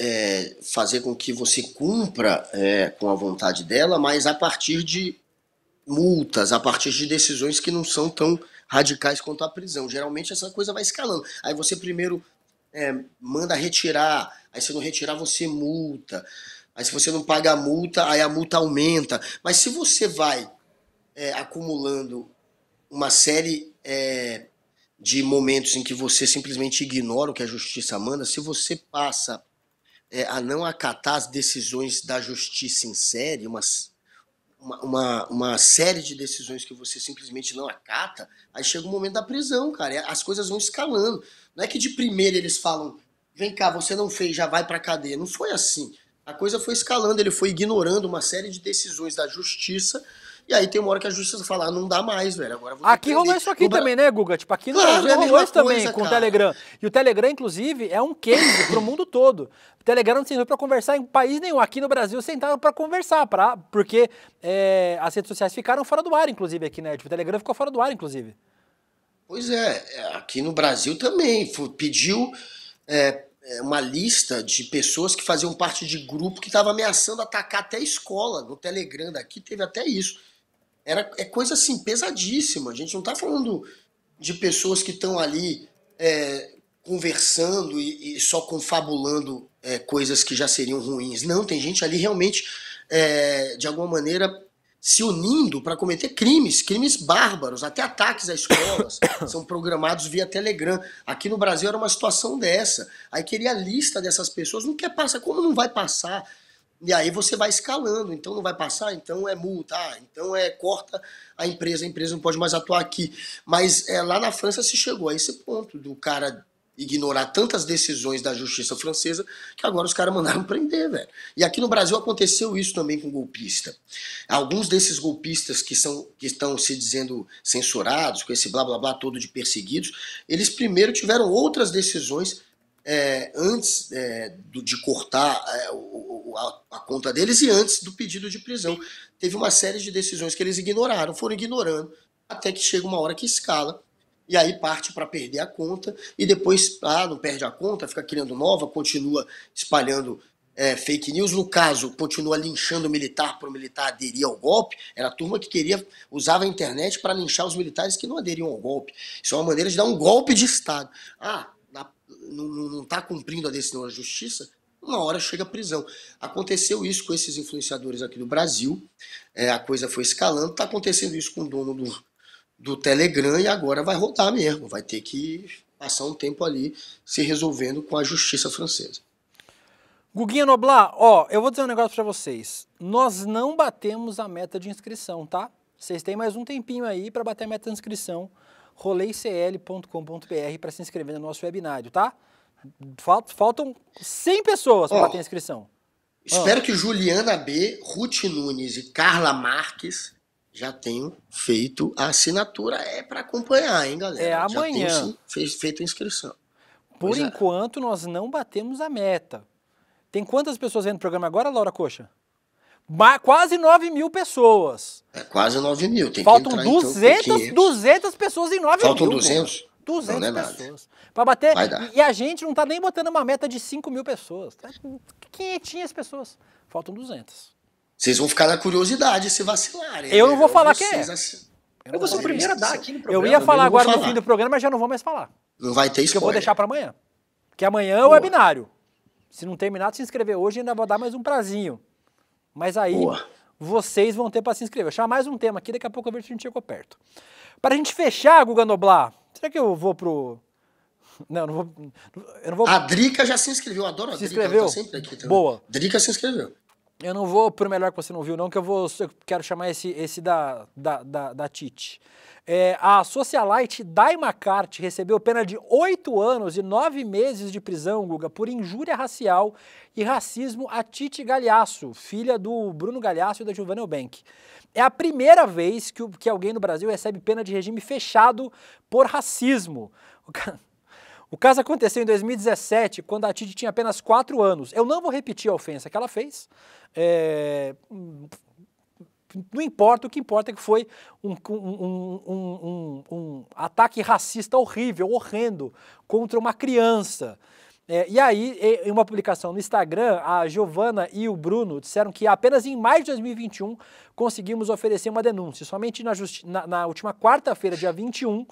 é, fazer com que você cumpra é, com a vontade dela, mas a partir de multas, a partir de decisões que não são tão radicais quanto a prisão. Geralmente essa coisa vai escalando. Aí você primeiro é, manda retirar, aí se não retirar você multa, aí se você não paga a multa, aí a multa aumenta. Mas se você vai é, acumulando uma série é, de momentos em que você simplesmente ignora o que a justiça manda, se você passa é, a não acatar as decisões da justiça em série, uma, uma, uma, série de decisões que você simplesmente não acata, aí chega o um momento da prisão, cara. As coisas vão escalando. Não é que de primeira eles falam, vem cá, você não fez, já vai pra cadeia. Não foi assim. A coisa foi escalando, ele foi ignorando uma série de decisões da justiça e aí tem uma hora que a justiça fala, ah, não dá mais, velho. Agora aqui rolou isso aqui também, né, Guga? Tipo, aqui no claro, Brasil rolou é isso também cara. com o Telegram. E o Telegram, inclusive, é um case pro mundo todo. O Telegram não sentou para conversar em país nenhum. Aqui no Brasil sentaram para conversar, pra, porque é, as redes sociais ficaram fora do ar, inclusive, aqui, né? Tipo, o Telegram ficou fora do ar, inclusive. Pois é, é aqui no Brasil também. Pediu. É, é, uma lista de pessoas que faziam parte de grupo que estava ameaçando atacar até a escola. No Telegram daqui teve até isso. Era, é coisa assim, pesadíssima. A gente não está falando de pessoas que estão ali é, conversando e, e, só confabulando é, coisas que já seriam ruins. Não, tem gente ali realmente, é, de alguma maneira, se unindo para cometer crimes, crimes bárbaros, até ataques às escolas são programados via Telegram. Aqui no Brasil era uma situação dessa. Aí queria a lista dessas pessoas, não quer passar, como não vai passar? E aí você vai escalando, então não vai passar, então é multa, ah, então é corta a empresa, a empresa não pode mais atuar aqui. Mas é, lá na França se chegou a esse ponto do cara ignorar tantas decisões da justiça francesa que agora os caras mandaram prender, velho. E aqui no Brasil aconteceu isso também com golpista. Alguns desses golpistas que, são, que estão se dizendo censurados, com esse blá blá blá todo de perseguidos, eles primeiro tiveram outras decisões é, antes é, do, de cortar é, o, a, a, conta deles e antes do pedido de prisão. Teve uma série de decisões que eles ignoraram, foram ignorando, até que chega uma hora que escala. E aí parte para perder a conta, e depois, ah, não perde a conta, fica criando nova, continua espalhando é, fake news. No caso, continua linchando o militar para o militar aderir ao golpe. Era a turma que queria, usava a internet para linchar os militares que não aderiam ao golpe. Isso é uma maneira de dar um golpe de Estado. Ah, não está cumprindo a decisão da justiça, uma hora chega a prisão. Aconteceu isso com esses influenciadores aqui do Brasil, é, a coisa foi escalando, está acontecendo isso com o dono do, do Telegram e agora vai rodar mesmo, vai ter que passar um tempo ali se resolvendo com a justiça francesa. Guguinha Noblar, ó, eu vou dizer um negócio para vocês. Nós não batemos a meta de inscrição, tá? Vocês têm mais um tempinho aí para bater a meta de inscrição roleicl.com.br para se inscrever no nosso webinário, tá? Faltam 100 pessoas para ter inscrição. Espero que Juliana B, Ruth Nunes e Carla Marques já tenham feito a assinatura. É para acompanhar, hein, galera? É amanhã. Já fez, feito a inscrição. Por pois é. enquanto, é. nós não batemos a meta. Tem quantas pessoas vendo o programa agora, Laura Coxa? quase 9 mil pessoas. É quase 9 mil. Tem Faltam que entrar, 200, então, 200 pessoas em 9 Faltam mil. Faltam 200? Pô. 200 não, não é pessoas. Para bater. Vai dar. E a gente não está nem botando uma meta de 5 mil pessoas. 500 tá pessoas. Faltam 200. Vocês vão ficar na curiosidade se vacilarem. Eu não né? vou falar quem é. Assim... Eu, eu vou ser o primeiro a é. dar aqui no programa. Eu ia falar eu agora falar. no fim do programa, mas já não vou mais falar. Não vai ter isso que eu vou deixar para amanhã. Que amanhã é o webinário. Se não terminar se inscrever hoje, ainda vou dar mais um prazinho. Mas aí Boa. vocês vão ter para se inscrever. Vou chamar mais um tema aqui, daqui a pouco eu vejo se a gente chegou perto. Para a gente fechar, Guga Noblar, será que eu vou pro. Não, não vou, eu não vou. A Drica já se inscreveu, adoro a se Drica. Tá inscreveu? sempre aqui também. Boa. Drica se inscreveu. Eu não vou pro melhor que você não viu, não, que eu vou. Eu quero chamar esse, esse da, da, da, da Tite. É, a socialite Dai McCarthy recebeu pena de oito anos e nove meses de prisão, Guga, por injúria racial e racismo a Tite Galhaço, filha do Bruno Galhaço e da Giovanna Eubank. É a primeira vez que, que alguém no Brasil recebe pena de regime fechado por racismo. O cara o caso aconteceu em 2017, quando a Titi tinha apenas 4 anos. Eu não vou repetir a ofensa que ela fez. É... Não importa, o que importa é que foi um, um, um, um ataque racista horrível, horrendo, contra uma criança. É, e aí, em uma publicação no Instagram, a Giovana e o Bruno disseram que apenas em maio de 2021 conseguimos oferecer uma denúncia. Somente na, na, na última quarta-feira, dia 21,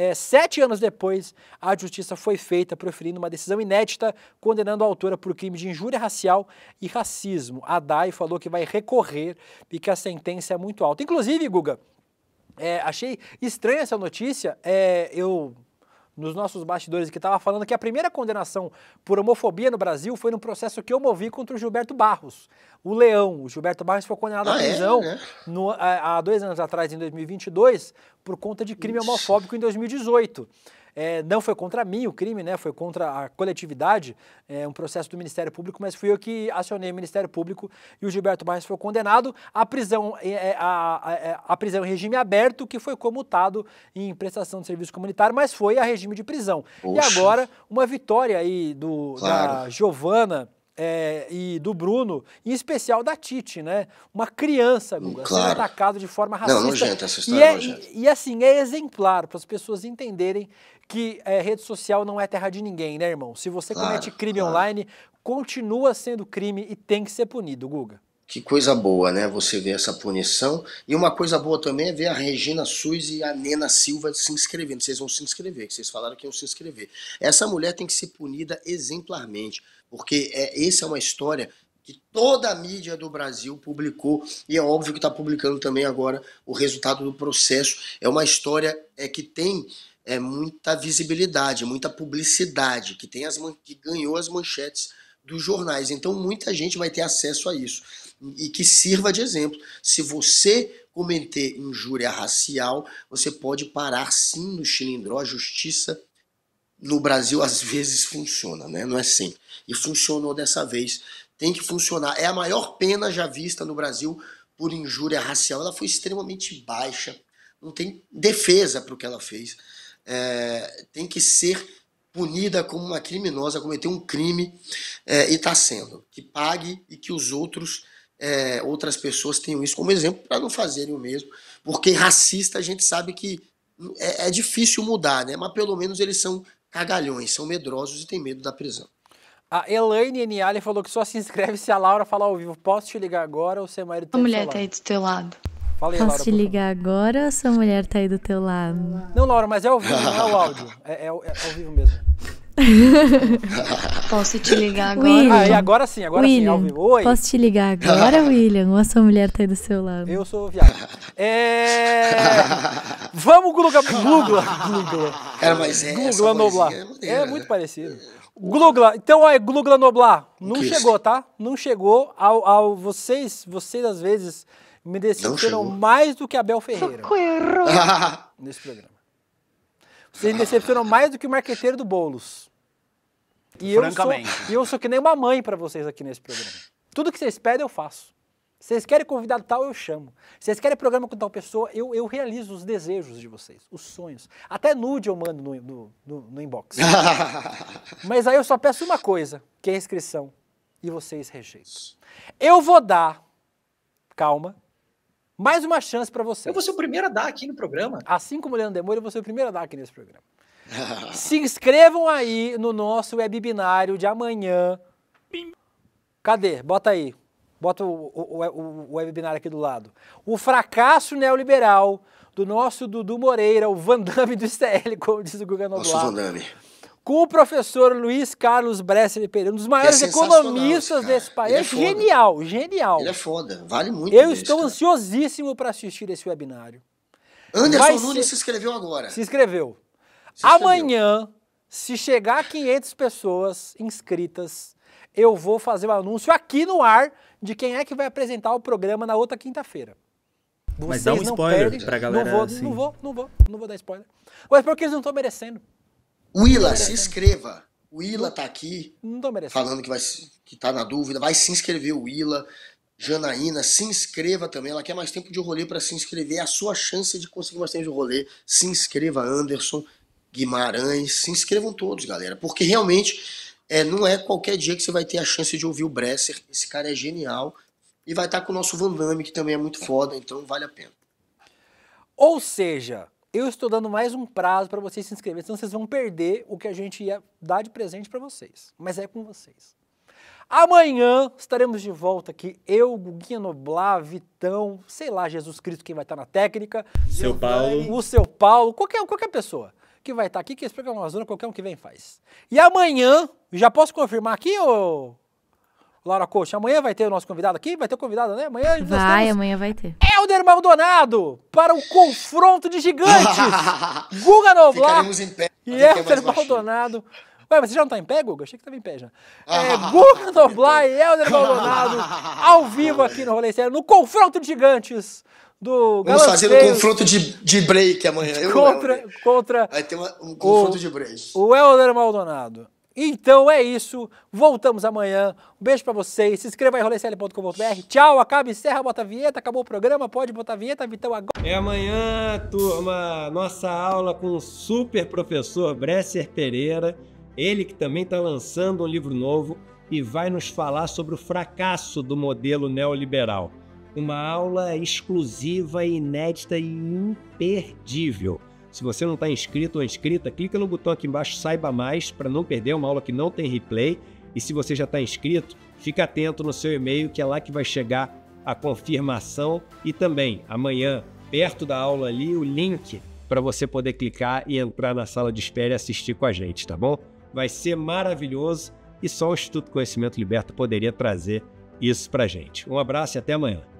é, sete anos depois, a justiça foi feita proferindo uma decisão inédita condenando a autora por crime de injúria racial e racismo. A DAI falou que vai recorrer e que a sentença é muito alta. Inclusive, Guga, é, achei estranha essa notícia. É, eu nos nossos bastidores que estava falando que a primeira condenação por homofobia no Brasil foi num processo que eu movi contra o Gilberto Barros, o Leão. O Gilberto Barros foi condenado ah, à é? prisão é, né? há dois anos atrás, em 2022, por conta de crime Ixi. homofóbico em 2018. É, não foi contra mim o crime, né? Foi contra a coletividade, é, um processo do Ministério Público, mas fui eu que acionei o Ministério Público e o Gilberto Barros foi condenado à prisão, é, é, a, a, é, a, prisão em regime aberto, que foi comutado em prestação de serviço comunitário, mas foi a regime de prisão. Oxe. E agora, uma vitória aí do, claro. da Giovana é, e do Bruno, em especial da Tite, né? Uma criança, Guga, assim, claro. sendo atacado de forma racista. Não, nojenta essa história, e, é, e, e, assim, é exemplar para as pessoas entenderem que é, rede social não é terra de ninguém, né, irmão? Se você claro, comete crime claro. online, continua sendo crime e tem que ser punido, Guga. Que coisa boa, né? Você vê essa punição. E uma coisa boa também é ver a Regina Suiz e a Nena Silva se inscrevendo. Vocês vão se inscrever, que vocês falaram que iam se inscrever. Essa mulher tem que ser punida exemplarmente, porque é, essa é uma história que toda a mídia do Brasil publicou, e é óbvio que está publicando também agora o resultado do processo. É uma história é, que tem é, muita visibilidade, muita publicidade, que, tem as, que ganhou as manchetes dos jornais. Então muita gente vai ter acesso a isso e que sirva de exemplo. Se você cometer injúria racial, você pode parar sim no cilindro. A justiça no Brasil às vezes funciona, né? Não é sempre. E funcionou dessa vez. Tem que funcionar. É a maior pena já vista no Brasil por injúria racial. Ela foi extremamente baixa. Não tem defesa para o que ela fez. É, tem que ser punida como uma criminosa, cometeu um crime é, e está sendo. Que pague e que os outros é, outras pessoas tenham isso como exemplo para não fazerem o mesmo. Porque racista a gente sabe que é, é, difícil mudar, né? Mas pelo menos eles são cagalhões, são medrosos e têm medo da prisão. A Elaine Eniale falou que só se inscreve se a Laura falar ao vivo. Posso te ligar agora ou seu é marido A mulher tá aí do teu lado. Fala aí, Posso Laura, te ligar agora ou sua mulher tá aí do teu lado? Não, Laura, mas é ao vivo, não é o áudio. É, é, é ao vivo mesmo. posso te ligar agora? William. Ah, e agora sim, agora William, sim, Alvin. Oi. Posso te ligar agora, William? Ou a sua mulher tá aí do seu lado? Eu sou viado. É... Vamos, Gugla. Gugla. Glugla. Cara, mas é, Noblar. É, é muito né? parecido. Glugla, então olha, Glugla Noblar, não chegou, tá? Não chegou ao, ao vocês, vocês às vezes me mereceram mais do que Abel Ferreira. Socorro. nesse programa. Vocês me decepcionam mais do que o marqueteiro do Boulos. E eu sou, e eu sou que nem uma mãe para vocês aqui nesse programa. Tudo que vocês pedem, eu faço. Vocês querem convidado tal, eu chamo. Vocês querem programa com tal pessoa, eu, eu realizo os desejos de vocês, os sonhos. Até nude eu mando no, no, no, no inbox. Mas aí eu só peço uma coisa, que é a inscrição. E vocês rejeitam. Eu vou dar, calma, mais uma chance para você. Eu vou ser o primeiro a dar aqui no programa. Assim como o Leandro Demônio, eu vou ser o primeiro a dar aqui nesse programa. Se inscrevam aí no nosso webinário de amanhã. Cadê? Bota aí. Bota o, o, o, o webinário aqui do lado. O fracasso neoliberal do nosso Dudu Moreira, o Van Damme do CL como diz o Guga Noblar. Nosso Van Damme com o professor Luiz Carlos Bresser Pereira, um dos maiores é economistas desse país. É Ele é genial, genial. Ele é foda, vale muito. Eu estou ansiosíssimo para assistir esse webinário. Anderson Nunes se... se inscreveu agora. Se inscreveu. Se Amanhã, se chegar a 500 pessoas inscritas, eu vou fazer o um anúncio aqui no ar de quem é que vai apresentar o programa na outra quinta-feira. Vocês Mas dá um spoiler para a galera. Não vou, assim. não vou, não vou, não vou dar spoiler. Mas porque eles não estão merecendo. Willa, se inscreva. Willa tá aqui falando que, vai, que tá na dúvida. Vai se inscrever, Willa. Janaína, se inscreva também. Ela quer mais tempo de rolê para se inscrever. É a sua chance de conseguir mais tempo de rolê. Se inscreva, Anderson Guimarães. Se inscrevam todos, galera. Porque realmente é, não é qualquer dia que você vai ter a chance de ouvir o Bresser. Esse cara é genial. E vai estar tá com o nosso Van Damme, que também é muito foda. Então vale a pena. Ou seja, eu estou dando mais um prazo para vocês se inscreverem, senão vocês vão perder o que a gente ia dar de presente para vocês. Mas é com vocês. Amanhã estaremos de volta aqui, eu, Guguinha Noblar, Vitão, sei lá, Jesus Cristo quem vai estar tá na técnica. Seu Paulo. o Seu Paulo, qualquer, qualquer pessoa que vai estar tá aqui, que explica é uma zona, qualquer um que vem faz. E amanhã, já posso confirmar aqui, Ou... Laura Coxa. Amanhã vai ter o nosso convidado aqui? Vai ter o convidado, né? Amanhã nós Vai, temos amanhã vai ter. Helder Maldonado para o confronto de gigantes. Guga Noblar e é Helder Maldonado. Ué, mas você já não tá em pé, Guga? Achei que tava em pé já. É, ah, Guga então. Noblar e Helder Maldonado ao vivo aqui no Rolê Sério, no confronto de gigantes do Vamos fazer um confronto de, de break amanhã. Eu contra, contra Vai ter uma- um confronto de break. o Helder Maldonado. Então é isso. Voltamos amanhã. Um beijo para vocês. Se inscreva em rolecl.com.br. Tchau, acaba, encerra, bota a vinheta. Acabou o programa, pode botar a vinheta, Então agora. É amanhã, turma, nossa aula com o super professor Bresser Pereira. Ele que também está lançando um livro novo e vai nos falar sobre o fracasso do modelo neoliberal. Uma aula exclusiva, inédita e imperdível. Se você não está inscrito ou inscrita, clica no botão aqui embaixo Saiba Mais para não perder uma aula que não tem replay. E se você já está inscrito, fica atento no seu e-mail que é lá que vai chegar a confirmação e também amanhã, perto da aula ali, o link para você poder clicar e entrar na sala de espera e assistir com a gente, tá bom? Vai ser maravilhoso e só o Instituto Conhecimento Liberta poderia trazer isso para gente. Um abraço e até amanhã.